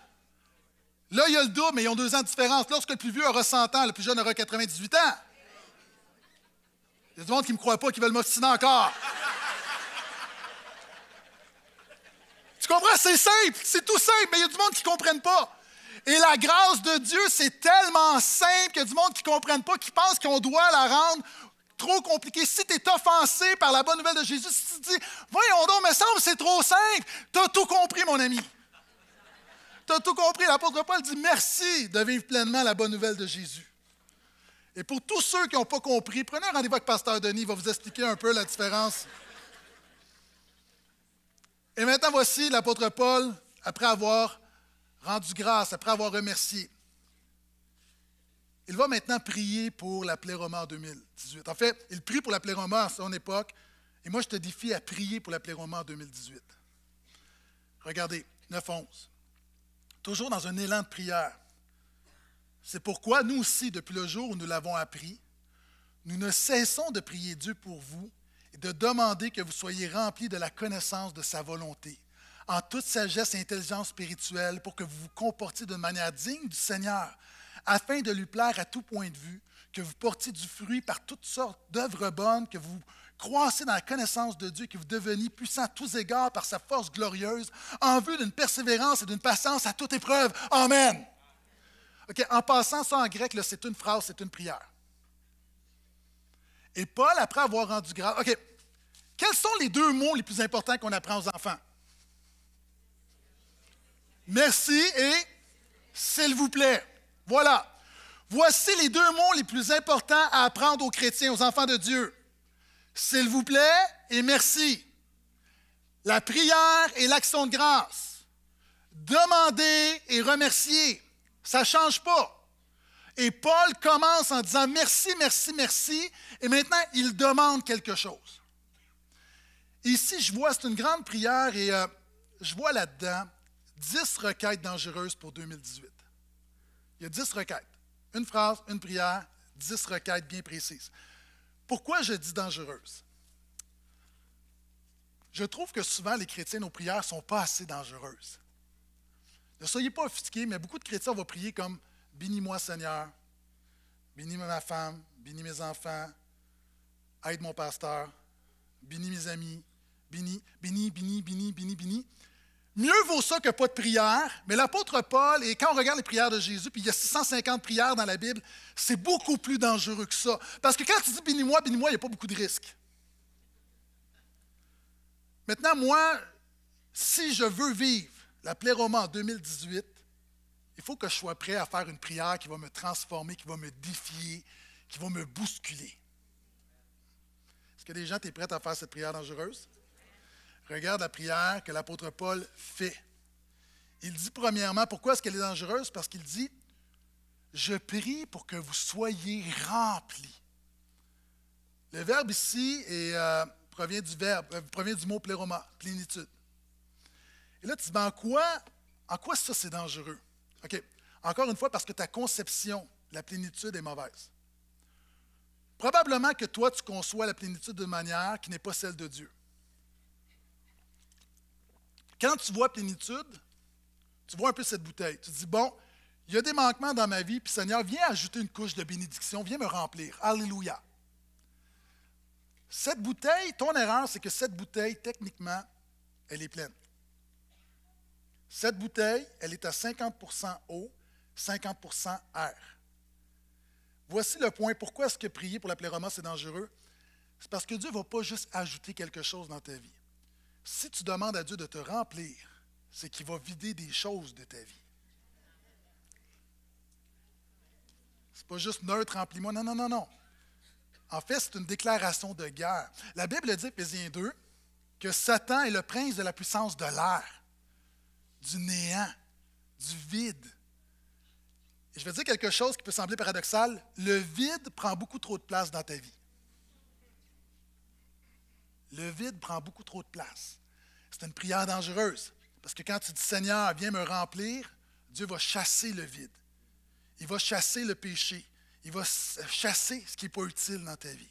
là, il y a le double, mais ils ont deux ans de différence. Lorsque le plus vieux aura 100 ans, le plus jeune aura 98 ans. Il y a du monde qui ne me croit pas, qui veulent m'obstiner encore. tu comprends? C'est simple, c'est tout simple, mais il y a du monde qui ne comprennent pas. Et la grâce de Dieu, c'est tellement simple qu'il y a du monde qui ne comprenne pas, qui pense qu'on doit la rendre trop compliquée. Si tu es offensé par la bonne nouvelle de Jésus, si tu te dis, voyons donc, me semble, c'est trop simple, tu as tout compris, mon ami. Tu as tout compris. L'apôtre Paul dit, merci de vivre pleinement la bonne nouvelle de Jésus. Et pour tous ceux qui n'ont pas compris, prenez un rendez-vous avec Pasteur Denis, il va vous expliquer un peu la différence. Et maintenant, voici l'apôtre Paul, après avoir rendu grâce après avoir remercié. Il va maintenant prier pour la pléroma en 2018. En fait, il prie pour la pléroma à son époque, et moi je te défie à prier pour la pléroma en 2018. Regardez, 9-11. Toujours dans un élan de prière. C'est pourquoi nous aussi, depuis le jour où nous l'avons appris, nous ne cessons de prier Dieu pour vous et de demander que vous soyez remplis de la connaissance de sa volonté en toute sagesse et intelligence spirituelle pour que vous vous comportiez de manière digne du Seigneur, afin de lui plaire à tout point de vue, que vous portiez du fruit par toutes sortes d'œuvres bonnes, que vous croissiez dans la connaissance de Dieu, que vous deveniez puissant à tous égards par sa force glorieuse, en vue d'une persévérance et d'une patience à toute épreuve. Amen. Ok. en passant ça en grec, c'est une phrase, c'est une prière. Et Paul, après avoir rendu grâce, OK, quels sont les deux mots les plus importants qu'on apprend aux enfants? merci et s'il vous plaît. Voilà. Voici les deux mots les plus importants à apprendre aux chrétiens, aux enfants de Dieu. S'il vous plaît et merci. La prière et l'action de grâce. Demander et remercier. Ça ne change pas. Et Paul commence en disant merci, merci, merci. Et maintenant, il demande quelque chose. Ici, je vois, c'est une grande prière et euh, je vois là-dedans 10 requêtes dangereuses pour 2018. Il y a 10 requêtes. Une phrase, une prière, 10 requêtes bien précises. Pourquoi je dis dangereuses? Je trouve que souvent les chrétiens, nos prières ne sont pas assez dangereuses. Ne soyez pas offusqués, mais beaucoup de chrétiens vont prier comme Bénis-moi Seigneur, bénis ma femme, bénis mes enfants, aide mon pasteur, bénis mes amis, bénis, bénis, bénis, bénis, bénis, bénis. Mieux vaut ça que pas de prière, mais l'apôtre Paul, et quand on regarde les prières de Jésus, puis il y a 650 prières dans la Bible, c'est beaucoup plus dangereux que ça. Parce que quand tu dis bénis-moi, bénis-moi, il n'y a pas beaucoup de risques. Maintenant, moi, si je veux vivre la pléroma en 2018, il faut que je sois prêt à faire une prière qui va me transformer, qui va me défier, qui va me bousculer. Est-ce que les gens, tu es prêt à faire cette prière dangereuse? Regarde la prière que l'apôtre Paul fait. Il dit premièrement, pourquoi est-ce qu'elle est dangereuse? Parce qu'il dit, je prie pour que vous soyez remplis. Le verbe ici euh, provient, du verbe, euh, du mot pléroma, plénitude. Et là, tu te dis, ben, en quoi, en quoi ça c'est dangereux? OK. Encore une fois, parce que ta conception la plénitude est mauvaise. Probablement que toi, tu conçois la plénitude d'une manière qui n'est pas celle de Dieu. Quand tu vois plénitude, tu vois un peu cette bouteille. Tu dis, bon, il y a des manquements dans ma vie, puis Seigneur, viens ajouter une couche de bénédiction, viens me remplir. Alléluia. Cette bouteille, ton erreur, c'est que cette bouteille, techniquement, elle est pleine. Cette bouteille, elle est à 50 eau, 50 air. Voici le point. Pourquoi est-ce que prier pour la pléroma, c'est dangereux? C'est parce que Dieu ne va pas juste ajouter quelque chose dans ta vie. Si tu demandes à Dieu de te remplir, c'est qu'il va vider des choses de ta vie. C'est pas juste neutre, remplis-moi. Non, non, non, non. En fait, c'est une déclaration de guerre. La Bible dit, Ephésiens 2, que Satan est le prince de la puissance de l'air, du néant, du vide. Et je vais dire quelque chose qui peut sembler paradoxal. Le vide prend beaucoup trop de place dans ta vie. Le vide prend beaucoup trop de place. C'est une prière dangereuse. Parce que quand tu dis Seigneur, viens me remplir, Dieu va chasser le vide. Il va chasser le péché. Il va chasser ce qui n'est pas utile dans ta vie.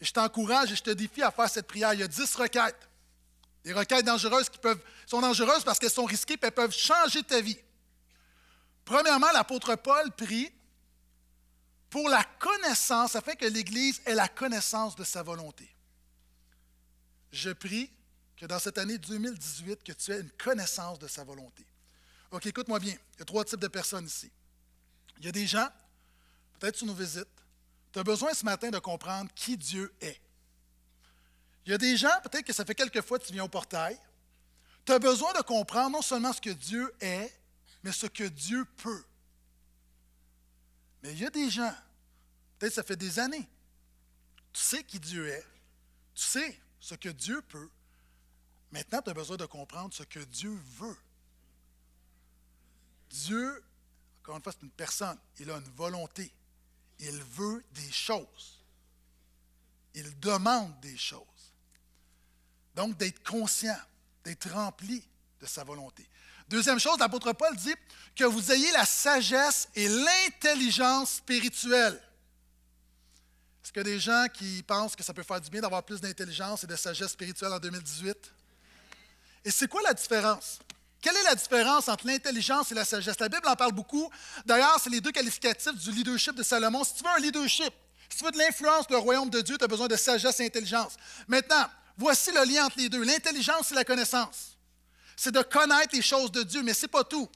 Et je t'encourage et je te défie à faire cette prière. Il y a dix requêtes. Des requêtes dangereuses qui peuvent, sont dangereuses parce qu'elles sont risquées et peuvent changer ta vie. Premièrement, l'apôtre Paul prie pour la connaissance, afin que l'Église ait la connaissance de sa volonté je prie que dans cette année 2018, que tu aies une connaissance de sa volonté. OK, écoute-moi bien. Il y a trois types de personnes ici. Il y a des gens, peut-être tu nous visites, tu as besoin ce matin de comprendre qui Dieu est. Il y a des gens, peut-être que ça fait quelques fois que tu viens au portail, tu as besoin de comprendre non seulement ce que Dieu est, mais ce que Dieu peut. Mais il y a des gens, peut-être ça fait des années, tu sais qui Dieu est, tu sais ce que Dieu peut. Maintenant, tu as besoin de comprendre ce que Dieu veut. Dieu, encore une fois, c'est une personne. Il a une volonté. Il veut des choses. Il demande des choses. Donc, d'être conscient, d'être rempli de sa volonté. Deuxième chose, l'apôtre Paul dit que vous ayez la sagesse et l'intelligence spirituelle. Est-ce qu'il y a des gens qui pensent que ça peut faire du bien d'avoir plus d'intelligence et de sagesse spirituelle en 2018? Et c'est quoi la différence? Quelle est la différence entre l'intelligence et la sagesse? La Bible en parle beaucoup. D'ailleurs, c'est les deux qualificatifs du leadership de Salomon. Si tu veux un leadership, si tu veux de l'influence le royaume de Dieu, tu as besoin de sagesse et intelligence. Maintenant, voici le lien entre les deux. L'intelligence, c'est la connaissance. C'est de connaître les choses de Dieu, mais ce n'est pas tout.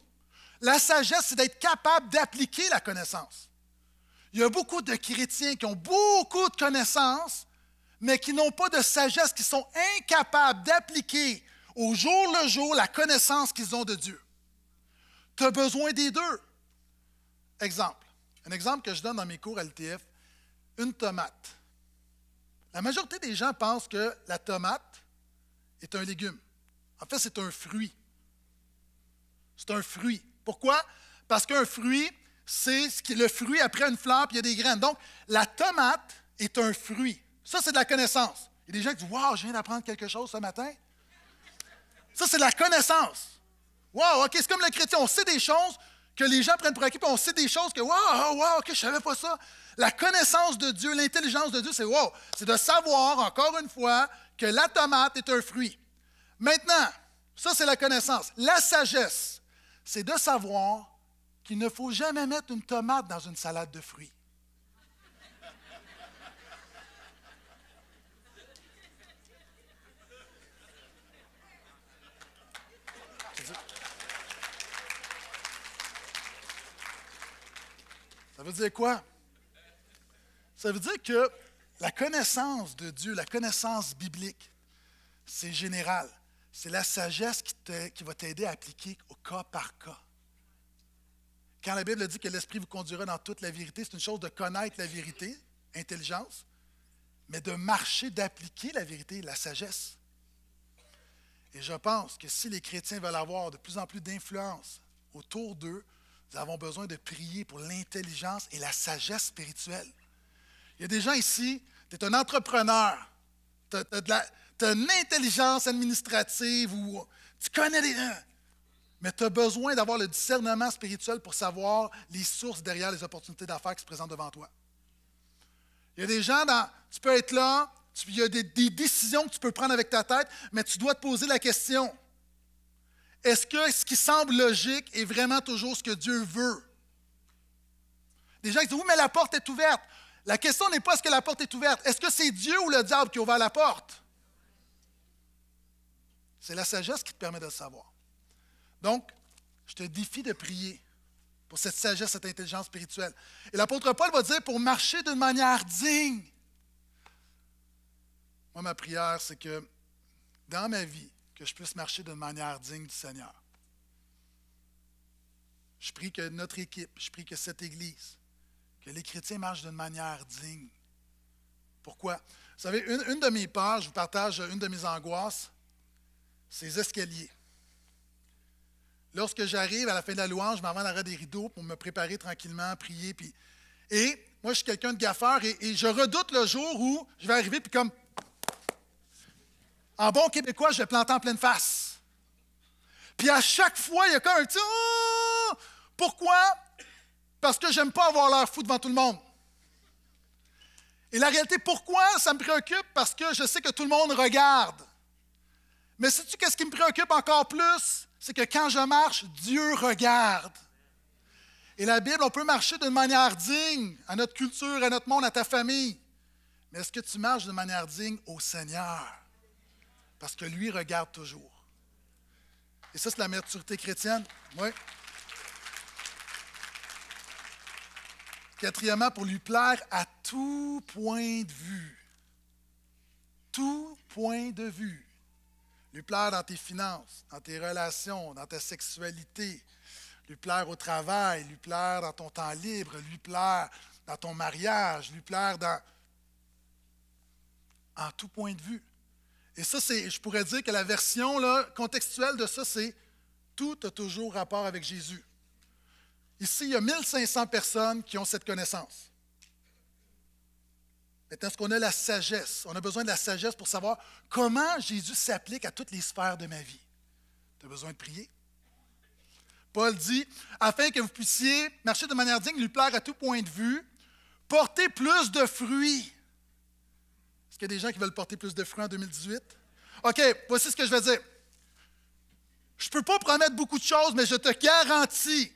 La sagesse, c'est d'être capable d'appliquer la connaissance. Il y a beaucoup de chrétiens qui ont beaucoup de connaissances, mais qui n'ont pas de sagesse, qui sont incapables d'appliquer au jour le jour la connaissance qu'ils ont de Dieu. Tu as besoin des deux. Exemple. Un exemple que je donne dans mes cours à une tomate. La majorité des gens pensent que la tomate est un légume. En fait, c'est un fruit. C'est un fruit. Pourquoi? Parce qu'un fruit, c'est ce le fruit après une fleur, puis il y a des graines. Donc, la tomate est un fruit. Ça, c'est de la connaissance. Il y a des gens qui disent Waouh, je viens d'apprendre quelque chose ce matin. Ça, c'est de la connaissance. Waouh, OK, c'est comme le chrétien. On sait des choses que les gens prennent pour acquis, puis on sait des choses que Waouh, oh, wow, OK, je savais pas ça. La connaissance de Dieu, l'intelligence de Dieu, c'est Waouh, c'est de savoir, encore une fois, que la tomate est un fruit. Maintenant, ça, c'est la connaissance. La sagesse, c'est de savoir qu'il ne faut jamais mettre une tomate dans une salade de fruits. Ça veut dire quoi? Ça veut dire que la connaissance de Dieu, la connaissance biblique, c'est général. C'est la sagesse qui, va t'aider à appliquer au cas par cas. Quand la Bible dit que l'Esprit vous conduira dans toute la vérité, c'est une chose de connaître la vérité, intelligence, mais de marcher, d'appliquer la vérité, la sagesse. Et je pense que si les chrétiens veulent avoir de plus en plus d'influence autour d'eux, nous avons besoin de prier pour l'intelligence et la sagesse spirituelle. Il y a des gens ici, tu es un entrepreneur, tu as, une intelligence administrative ou tu connais des mais tu as besoin d'avoir le discernement spirituel pour savoir les sources derrière les opportunités d'affaires qui se présentent devant toi. Il y a des gens dans. Tu peux être là, il y a des, des, décisions que tu peux prendre avec ta tête, mais tu dois te poser la question est-ce que ce qui semble logique est vraiment toujours ce que Dieu veut Des gens qui disent oui, mais la porte est ouverte. La question n'est pas est-ce que la porte est ouverte est-ce que c'est Dieu ou le diable qui a ouvert la porte C'est la sagesse qui te permet de le savoir. Donc, je te défie de prier pour cette sagesse, cette intelligence spirituelle. Et l'apôtre Paul va dire pour marcher d'une manière digne. Moi, ma prière, c'est que dans ma vie, que je puisse marcher d'une manière digne du Seigneur. Je prie que notre équipe, je prie que cette Église, que les chrétiens marchent d'une manière digne. Pourquoi? Vous savez, une, une de mes peurs, je vous partage une de mes angoisses, c'est les escaliers lorsque j'arrive à la fin de la louange, je m'en vais des rideaux pour me préparer tranquillement, prier. Puis... Et moi, je suis quelqu'un de gaffeur et, je redoute le jour où je vais arriver, puis comme. En bon québécois, je vais planter en pleine face. Puis à chaque fois, il y a comme un petit. Oh! Pourquoi? Parce que j'aime pas avoir l'air fou devant tout le monde. Et la réalité, pourquoi ça me préoccupe? Parce que je sais que tout le monde regarde. Mais sais-tu qu'est-ce qui me préoccupe encore plus? c'est que quand je marche, Dieu regarde. Et la Bible, on peut marcher d'une manière digne à notre culture, à notre monde, à ta famille. Mais est-ce que tu marches de manière digne au Seigneur? Parce que lui regarde toujours. Et ça, c'est la maturité chrétienne. Oui. Quatrièmement, pour lui plaire à tout point de vue. Tout point de vue. Lui plaire dans tes finances, dans tes relations, dans ta sexualité. Lui plaire au travail, lui plaire dans ton temps libre, lui plaire dans ton mariage, lui plaire dans. En tout point de vue. Et ça, c'est, je pourrais dire que la version contextuelle de ça, c'est tout a toujours rapport avec Jésus. Ici, il y a 1500 personnes qui ont cette connaissance. Maintenant, est-ce qu'on a la sagesse? On a besoin de la sagesse pour savoir comment Jésus s'applique à toutes les sphères de ma vie. Tu as besoin de prier? Paul dit, afin que vous puissiez marcher de manière digne, lui plaire à tout point de vue, porter plus de fruits. Est-ce qu'il y a des gens qui veulent porter plus de fruits en 2018? OK, voici ce que je vais dire. Je ne peux pas promettre beaucoup de choses, mais je te garantis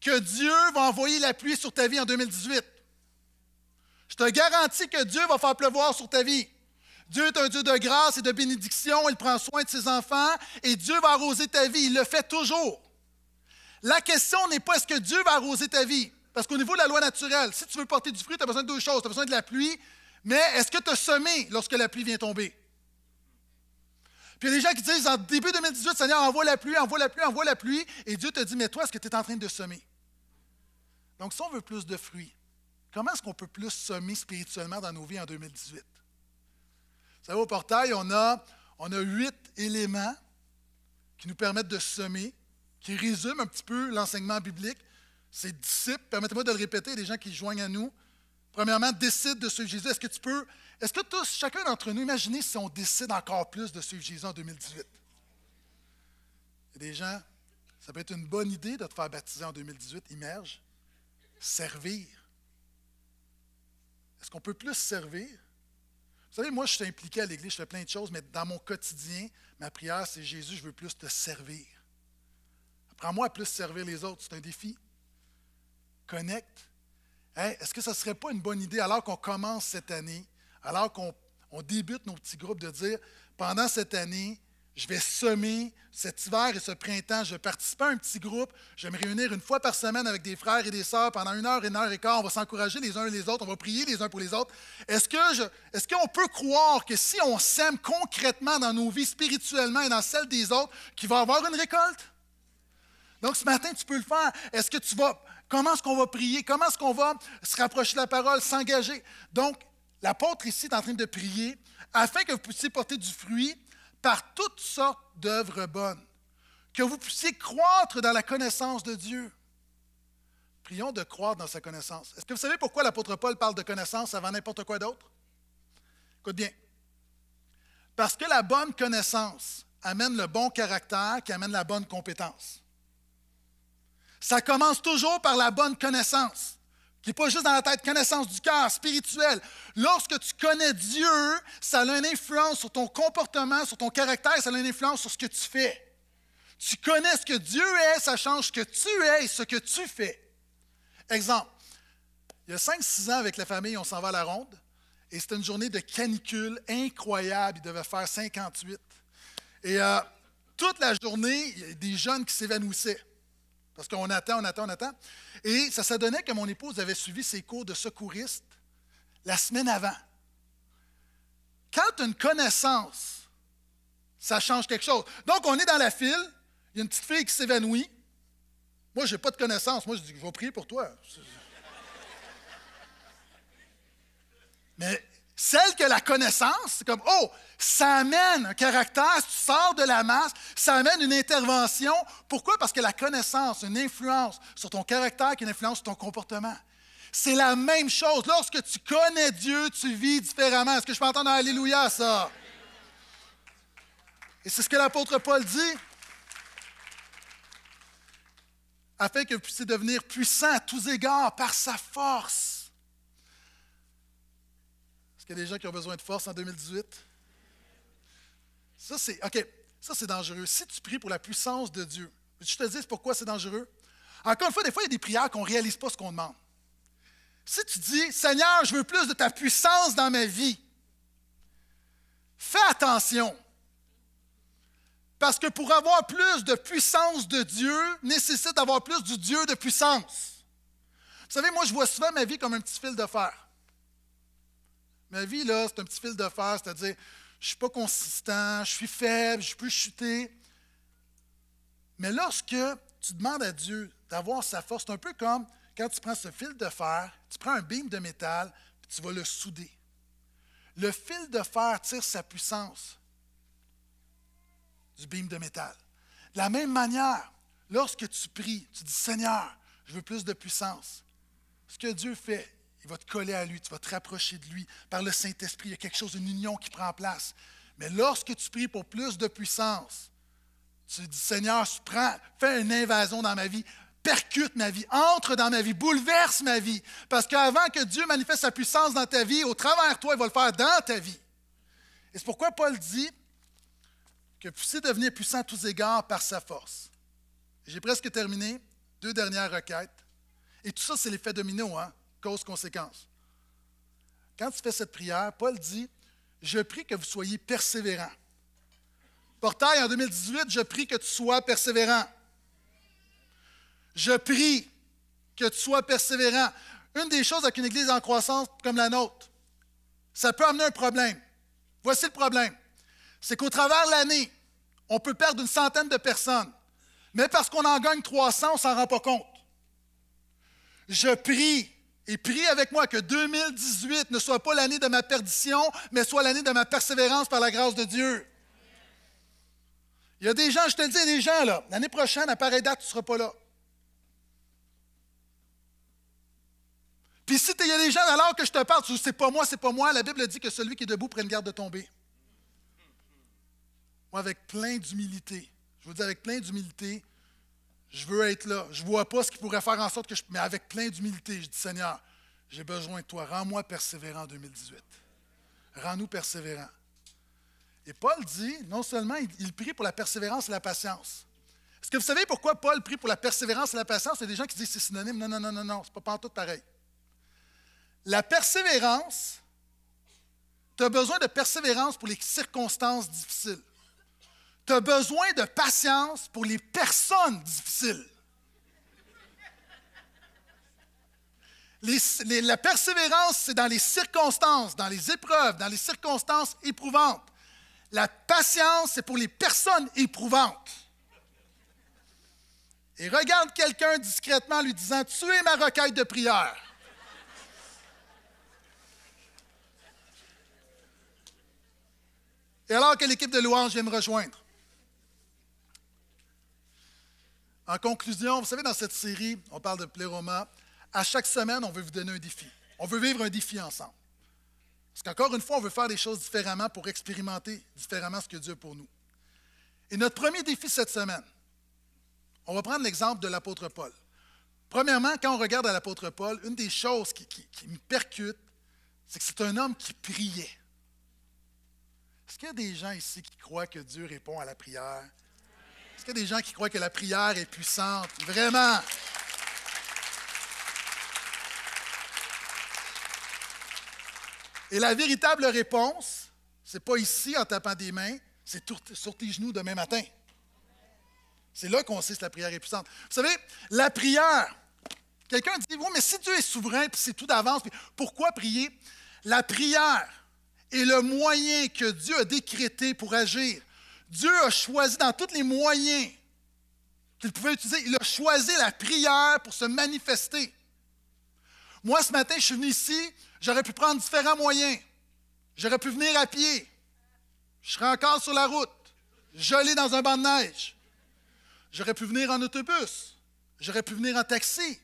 que Dieu va envoyer la pluie sur ta vie en 2018. Je te garantis que Dieu va faire pleuvoir sur ta vie. Dieu est un Dieu de grâce et de bénédiction. Il prend soin de ses enfants et Dieu va arroser ta vie. Il le fait toujours. La question n'est pas est-ce que Dieu va arroser ta vie. Parce qu'au niveau de la loi naturelle, si tu veux porter du fruit, tu as besoin de deux choses. Tu as besoin de la pluie, mais est-ce que tu as semé lorsque la pluie vient tomber? Puis il y a des gens qui disent en début 2018, Seigneur, envoie la pluie, envoie la pluie, envoie la pluie. Et Dieu te dit, mais toi, est-ce que tu es en train de semer? Donc, si on veut plus de fruits, Comment est-ce qu'on peut plus semer spirituellement dans nos vies en 2018? Vous savez, au portail, on a, on a huit éléments qui nous permettent de semer, qui résument un petit peu l'enseignement biblique. C'est disciples, permettez-moi de le répéter, des gens qui joignent à nous, premièrement, décide de suivre Jésus. Est-ce que tu peux, est-ce que tous, chacun d'entre nous, imaginez si on décide encore plus de suivre Jésus en 2018? Il y a des gens, ça peut être une bonne idée de te faire baptiser en 2018, immerge, servir. Est-ce qu'on peut plus servir? Vous savez, moi, je suis impliqué à l'Église, je fais plein de choses, mais dans mon quotidien, ma prière, c'est Jésus, je veux plus te servir. Apprends-moi à plus servir les autres, c'est un défi. Connecte. Est-ce que ce ne serait pas une bonne idée, alors qu'on commence cette année, alors qu'on débute nos petits groupes, de dire, pendant cette année, je vais semer cet hiver et ce printemps. Je vais participer à un petit groupe. Je vais me réunir une fois par semaine avec des frères et des sœurs pendant une heure, une heure et quart. On va s'encourager les uns les autres. On va prier les uns pour les autres. Est-ce qu'on est qu'on peut croire que si on sème concrètement dans nos vies spirituellement et dans celles des autres, qu'il va y avoir une récolte? Donc ce matin, tu peux le faire. Est-ce que tu vas. Comment est-ce qu'on va prier? Comment est-ce qu'on va se rapprocher de la parole, s'engager? Donc, l'apôtre ici est en train de prier afin que vous puissiez porter du fruit par toutes sortes d'œuvres bonnes, que vous puissiez croître dans la connaissance de Dieu. Prions de croire dans sa connaissance. Est-ce que vous savez pourquoi l'apôtre Paul parle de connaissance avant n'importe quoi d'autre? Écoute bien. Parce que la bonne connaissance amène le bon caractère qui amène la bonne compétence. Ça commence toujours par la bonne connaissance qui n'est pas juste dans la tête, connaissance du cœur, spirituelle. Lorsque tu connais Dieu, ça a une influence sur ton comportement, sur ton caractère, ça a une influence sur ce que tu fais. Tu connais ce que Dieu est, ça change ce que tu es et ce que tu fais. Exemple, il y a 5-6 ans avec la famille, on s'en va à la ronde, et c'était une journée de canicule incroyable, il devait faire 58. Et euh, toute la journée, il y a des jeunes qui s'évanouissaient. Parce qu'on attend, on attend, on attend. Et ça s'adonnait que mon épouse avait suivi ses cours de secouriste la semaine avant. Quand une connaissance, ça change quelque chose. Donc, on est dans la file, il y a une petite fille qui s'évanouit. Moi, je n'ai pas de connaissance. Moi, je dis, je vais prier pour toi. Mais celle que la connaissance, c'est comme, oh, ça amène un caractère, tu sors de la masse, ça amène une intervention. Pourquoi? Parce que la connaissance, une influence sur ton caractère qui une influence sur ton comportement. C'est la même chose. Lorsque tu connais Dieu, tu vis différemment. Est-ce que je peux entendre un Alléluia, ça? Et c'est ce que l'apôtre Paul dit. Afin que vous puissiez devenir puissant à tous égards par sa force. Il y a des gens qui ont besoin de force en 2018? Ça, c'est. OK, ça, c'est dangereux. Si tu pries pour la puissance de Dieu, je te dis pourquoi c'est dangereux? Encore une fois, des fois, il y a des prières qu'on ne réalise pas ce qu'on demande. Si tu dis, Seigneur, je veux plus de ta puissance dans ma vie, fais attention. Parce que pour avoir plus de puissance de Dieu, nécessite d'avoir plus du Dieu de puissance. Vous savez, moi, je vois souvent ma vie comme un petit fil de fer. Ma vie, là, c'est un petit fil de fer, c'est-à-dire, je ne suis pas consistant, je suis faible, je peux chuter. Mais lorsque tu demandes à Dieu d'avoir sa force, c'est un peu comme quand tu prends ce fil de fer, tu prends un bim de métal, puis tu vas le souder. Le fil de fer tire sa puissance du bim de métal. De la même manière, lorsque tu pries, tu dis Seigneur, je veux plus de puissance. Ce que Dieu fait, il va te coller à lui, tu vas te rapprocher de lui. Par le Saint-Esprit, il y a quelque chose, une union qui prend place. Mais lorsque tu pries pour plus de puissance, tu dis Seigneur, prends, fais une invasion dans ma vie, percute ma vie, entre dans ma vie, bouleverse ma vie. Parce qu'avant que Dieu manifeste sa puissance dans ta vie, au travers de toi, il va le faire dans ta vie. Et c'est pourquoi Paul dit que puissiez devenir puissant à tous égards par sa force. J'ai presque terminé. Deux dernières requêtes. Et tout ça, c'est l'effet domino. Hein? cause-conséquence. Quand tu fais cette prière, Paul dit Je prie que vous soyez persévérants. Portail en 2018, je prie que tu sois persévérant. Je prie que tu sois persévérant. Une des choses avec une église en croissance comme la nôtre, ça peut amener un problème. Voici le problème. C'est qu'au travers de l'année, on peut perdre une centaine de personnes. Mais parce qu'on en gagne 300, on ne s'en rend pas compte. Je prie et prie avec moi que 2018 ne soit pas l'année de ma perdition, mais soit l'année de ma persévérance par la grâce de Dieu. Il y a des gens, je te le dis, des gens, là, l'année prochaine, à pareille date, tu ne seras pas là. Puis si il y a des gens, alors que je te parle, c'est pas moi, c'est pas moi, la Bible dit que celui qui est debout prenne garde de tomber. Moi, avec plein d'humilité, je vous dis avec plein d'humilité, je veux être là. Je ne vois pas ce qui pourrait faire en sorte que je. Mais avec plein d'humilité, je dis Seigneur, j'ai besoin de toi. Rends-moi persévérant en 2018. Rends-nous persévérants. Et Paul dit, non seulement il, prie pour la persévérance et la patience. Est-ce que vous savez pourquoi Paul prie pour la persévérance et la patience? Il y a des gens qui disent c'est synonyme. Non, non, non, non, non, n'est pas tout pareil. La persévérance, tu as besoin de persévérance pour les circonstances difficiles. Tu as besoin de patience pour les personnes difficiles. la persévérance, c'est dans les circonstances, dans les épreuves, dans les circonstances éprouvantes. La patience, c'est pour les personnes éprouvantes. Et regarde quelqu'un discrètement lui disant, tu es ma recueille de prière. Et alors que l'équipe de louange vient me rejoindre, En conclusion, vous savez, dans cette série, on parle de pléroma. À chaque semaine, on veut vous donner un défi. On veut vivre un défi ensemble. Parce qu'encore une fois, on veut faire des choses différemment pour expérimenter différemment ce que Dieu a pour nous. Et notre premier défi cette semaine, on va prendre l'exemple de l'apôtre Paul. Premièrement, quand on regarde à l'apôtre Paul, une des choses qui, qui me percute, c'est que c'est un homme qui priait. Est-ce qu'il y a des gens ici qui croient que Dieu répond à la prière est-ce qu'il y a des gens qui croient que la prière est puissante? Vraiment! Et la véritable réponse, c'est pas ici en tapant des mains, c'est sur tes genoux demain matin. C'est là qu'on sait si la prière est puissante. Vous savez, la prière, quelqu'un dit, oui, mais si Dieu est souverain, puis c'est tout d'avance, pourquoi prier? La prière est le moyen que Dieu a décrété pour agir. Dieu a choisi dans tous les moyens qu'il pouvait utiliser, il a choisi la prière pour se manifester. Moi, ce matin, je suis venu ici, j'aurais pu prendre différents moyens. J'aurais pu venir à pied. Je serais encore sur la route, gelé dans un banc de neige. J'aurais pu venir en autobus. J'aurais pu venir en taxi.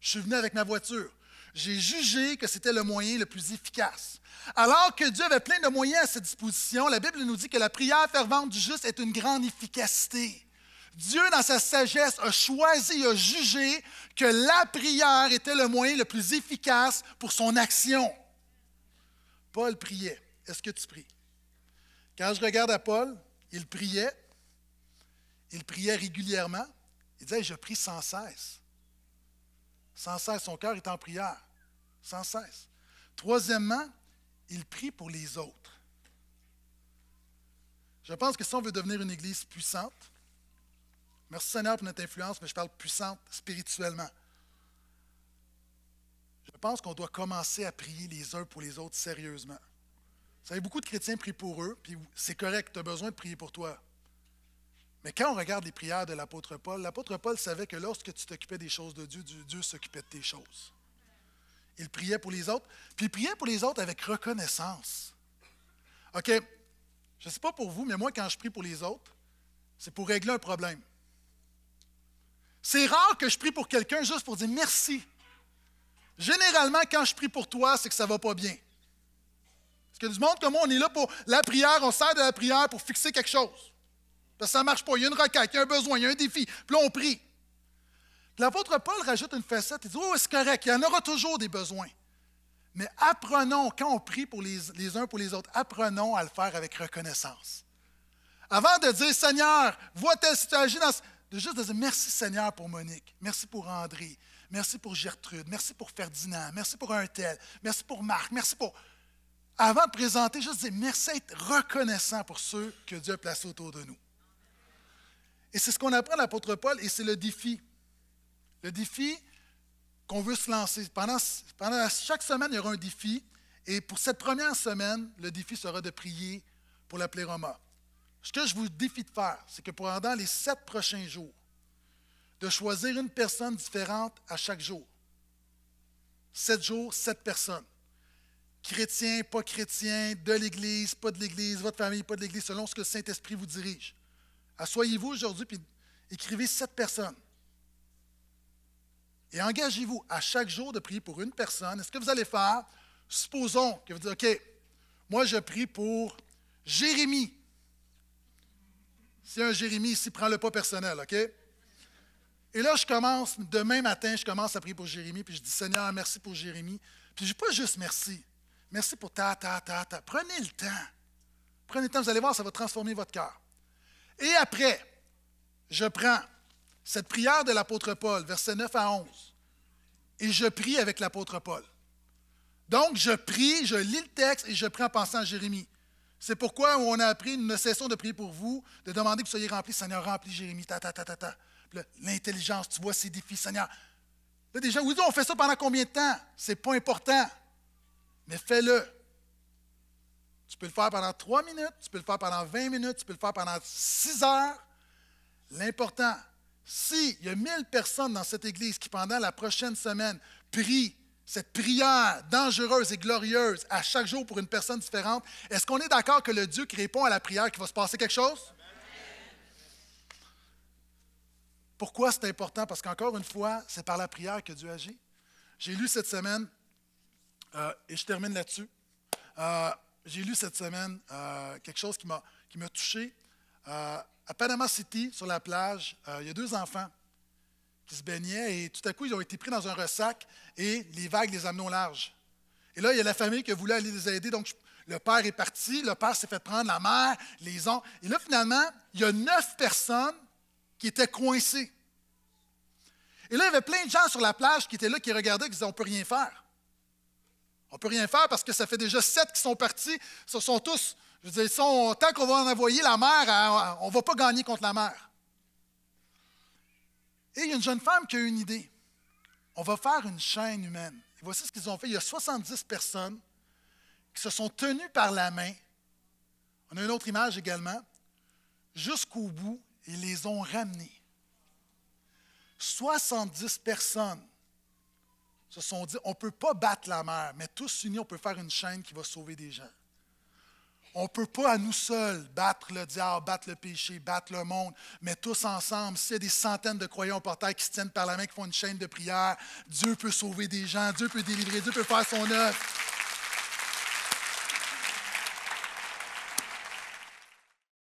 Je suis venu avec ma voiture j'ai jugé que c'était le moyen le plus efficace. Alors que Dieu avait plein de moyens à sa disposition, la Bible nous dit que la prière fervente du juste est une grande efficacité. Dieu, dans sa sagesse, a choisi, a jugé que la prière était le moyen le plus efficace pour son action. Paul priait. Est-ce que tu pries? Quand je regarde à Paul, il priait. Il priait régulièrement. Il disait, je prie sans cesse. Sans cesse, son cœur est en prière sans cesse. Troisièmement, il prie pour les autres. Je pense que si on veut devenir une Église puissante, merci Seigneur pour notre influence, mais je parle puissante spirituellement. Je pense qu'on doit commencer à prier les uns pour les autres sérieusement. Vous savez, beaucoup de chrétiens prient pour eux, puis c'est correct, tu as besoin de prier pour toi. Mais quand on regarde les prières de l'apôtre Paul, l'apôtre Paul savait que lorsque tu t'occupais des choses de Dieu, Dieu s'occupait de tes choses. Il priait pour les autres, puis il priait pour les autres avec reconnaissance. OK, je ne sais pas pour vous, mais moi, quand je prie pour les autres, c'est pour régler un problème. C'est rare que je prie pour quelqu'un juste pour dire merci. Généralement, quand je prie pour toi, c'est que ça ne va pas bien. Parce que du monde comme moi, on est là pour la prière, on sert de la prière pour fixer quelque chose. Parce que ça ne marche pas. Il y a une requête, il y a un besoin, il y a un défi. Puis là, on prie. L'apôtre Paul rajoute une facette, il dit Oh, c'est correct, il y en aura toujours des besoins. Mais apprenons, quand on prie pour les, uns pour les autres, apprenons à le faire avec reconnaissance. Avant de dire Seigneur, vois telle situation, de juste de dire merci Seigneur pour Monique, merci pour André, merci pour Gertrude, merci pour Ferdinand, merci pour un tel, merci pour Marc, merci pour. Avant de présenter, juste dire merci, être reconnaissant pour ceux que Dieu a placés autour de nous. Et c'est ce qu'on apprend à l'apôtre Paul et c'est le défi. Le défi qu'on veut se lancer, pendant, chaque semaine, il y aura un défi. Et pour cette première semaine, le défi sera de prier pour la pléroma. Ce que je vous défie de faire, c'est que pendant les sept prochains jours, de choisir une personne différente à chaque jour. Sept jours, sept personnes. Chrétien, pas chrétien, de l'Église, pas de l'Église, votre famille, pas de l'Église, selon ce que le Saint-Esprit vous dirige. Assoyez-vous aujourd'hui et écrivez sept personnes et engagez-vous à chaque jour de prier pour une personne. Et ce que vous allez faire, supposons que vous dites, OK, moi je prie pour Jérémie. C'est un Jérémie ici, prends-le pas personnel, OK? Et là, je commence, demain matin, je commence à prier pour Jérémie, puis je dis, Seigneur, merci pour Jérémie. Puis je dis pas juste merci, merci pour ta, ta, ta, ta. Prenez le temps. Prenez le temps, vous allez voir, ça va transformer votre cœur. Et après, je prends cette prière de l'apôtre Paul, versets 9 à 11. Et je prie avec l'apôtre Paul. Donc, je prie, je lis le texte et je prie en pensant à Jérémie. C'est pourquoi on a appris, nous ne cessons de prier pour vous, de demander que vous soyez remplis. Seigneur, remplis Jérémie, ta, ta, ta, ta, ta. L'intelligence, tu vois c'est défis, Seigneur. Là, des gens, oui, on fait ça pendant combien de temps? C'est pas important. Mais fais-le. Tu peux le faire pendant trois minutes, tu peux le faire pendant 20 minutes, tu peux le faire pendant six heures. L'important, s'il y a mille personnes dans cette Église qui, pendant la prochaine semaine, prient cette prière dangereuse et glorieuse à chaque jour pour une personne différente, est-ce qu'on est, d'accord que le Dieu qui répond à la prière, qu'il va se passer quelque chose? Pourquoi c'est important? Parce qu'encore une fois, c'est par la prière que Dieu agit. J'ai lu cette semaine, euh, et je termine là-dessus, euh, j'ai lu cette semaine euh, quelque chose qui m'a touché. Euh, à Panama City, sur la plage, euh, il y a deux enfants qui se baignaient et tout à coup, ils ont été pris dans un ressac et les vagues les amenaient au large. Et là, il y a la famille qui voulait aller les aider, donc le père est parti, le père s'est fait prendre, la mère, les oncles. Et là, finalement, il y a neuf personnes qui étaient coincées. Et là, il y avait plein de gens sur la plage qui étaient là, qui regardaient, qui disaient, on ne peut rien faire. On ne peut rien faire parce que ça fait déjà sept qui sont partis. Ce sont tous je veux dire, tant qu'on va envoyer la mer, hein, on ne va pas gagner contre la mer. Et il y a une jeune femme qui a une idée. On va faire une chaîne humaine. voici ce qu'ils ont fait. Il y a 70 personnes qui se sont tenues par la main. On a une autre image également. Jusqu'au bout, ils les ont ramenées. 70 personnes se sont dit, on ne peut pas battre la mer, mais tous unis, on peut faire une chaîne qui va sauver des gens. On ne peut pas à nous seuls battre le diable, battre le péché, battre le monde, mais tous ensemble, s'il y a des centaines de croyants au qui se tiennent par la main, qui font une chaîne de prière, Dieu peut sauver des gens, Dieu peut délivrer, Dieu peut faire son œuvre.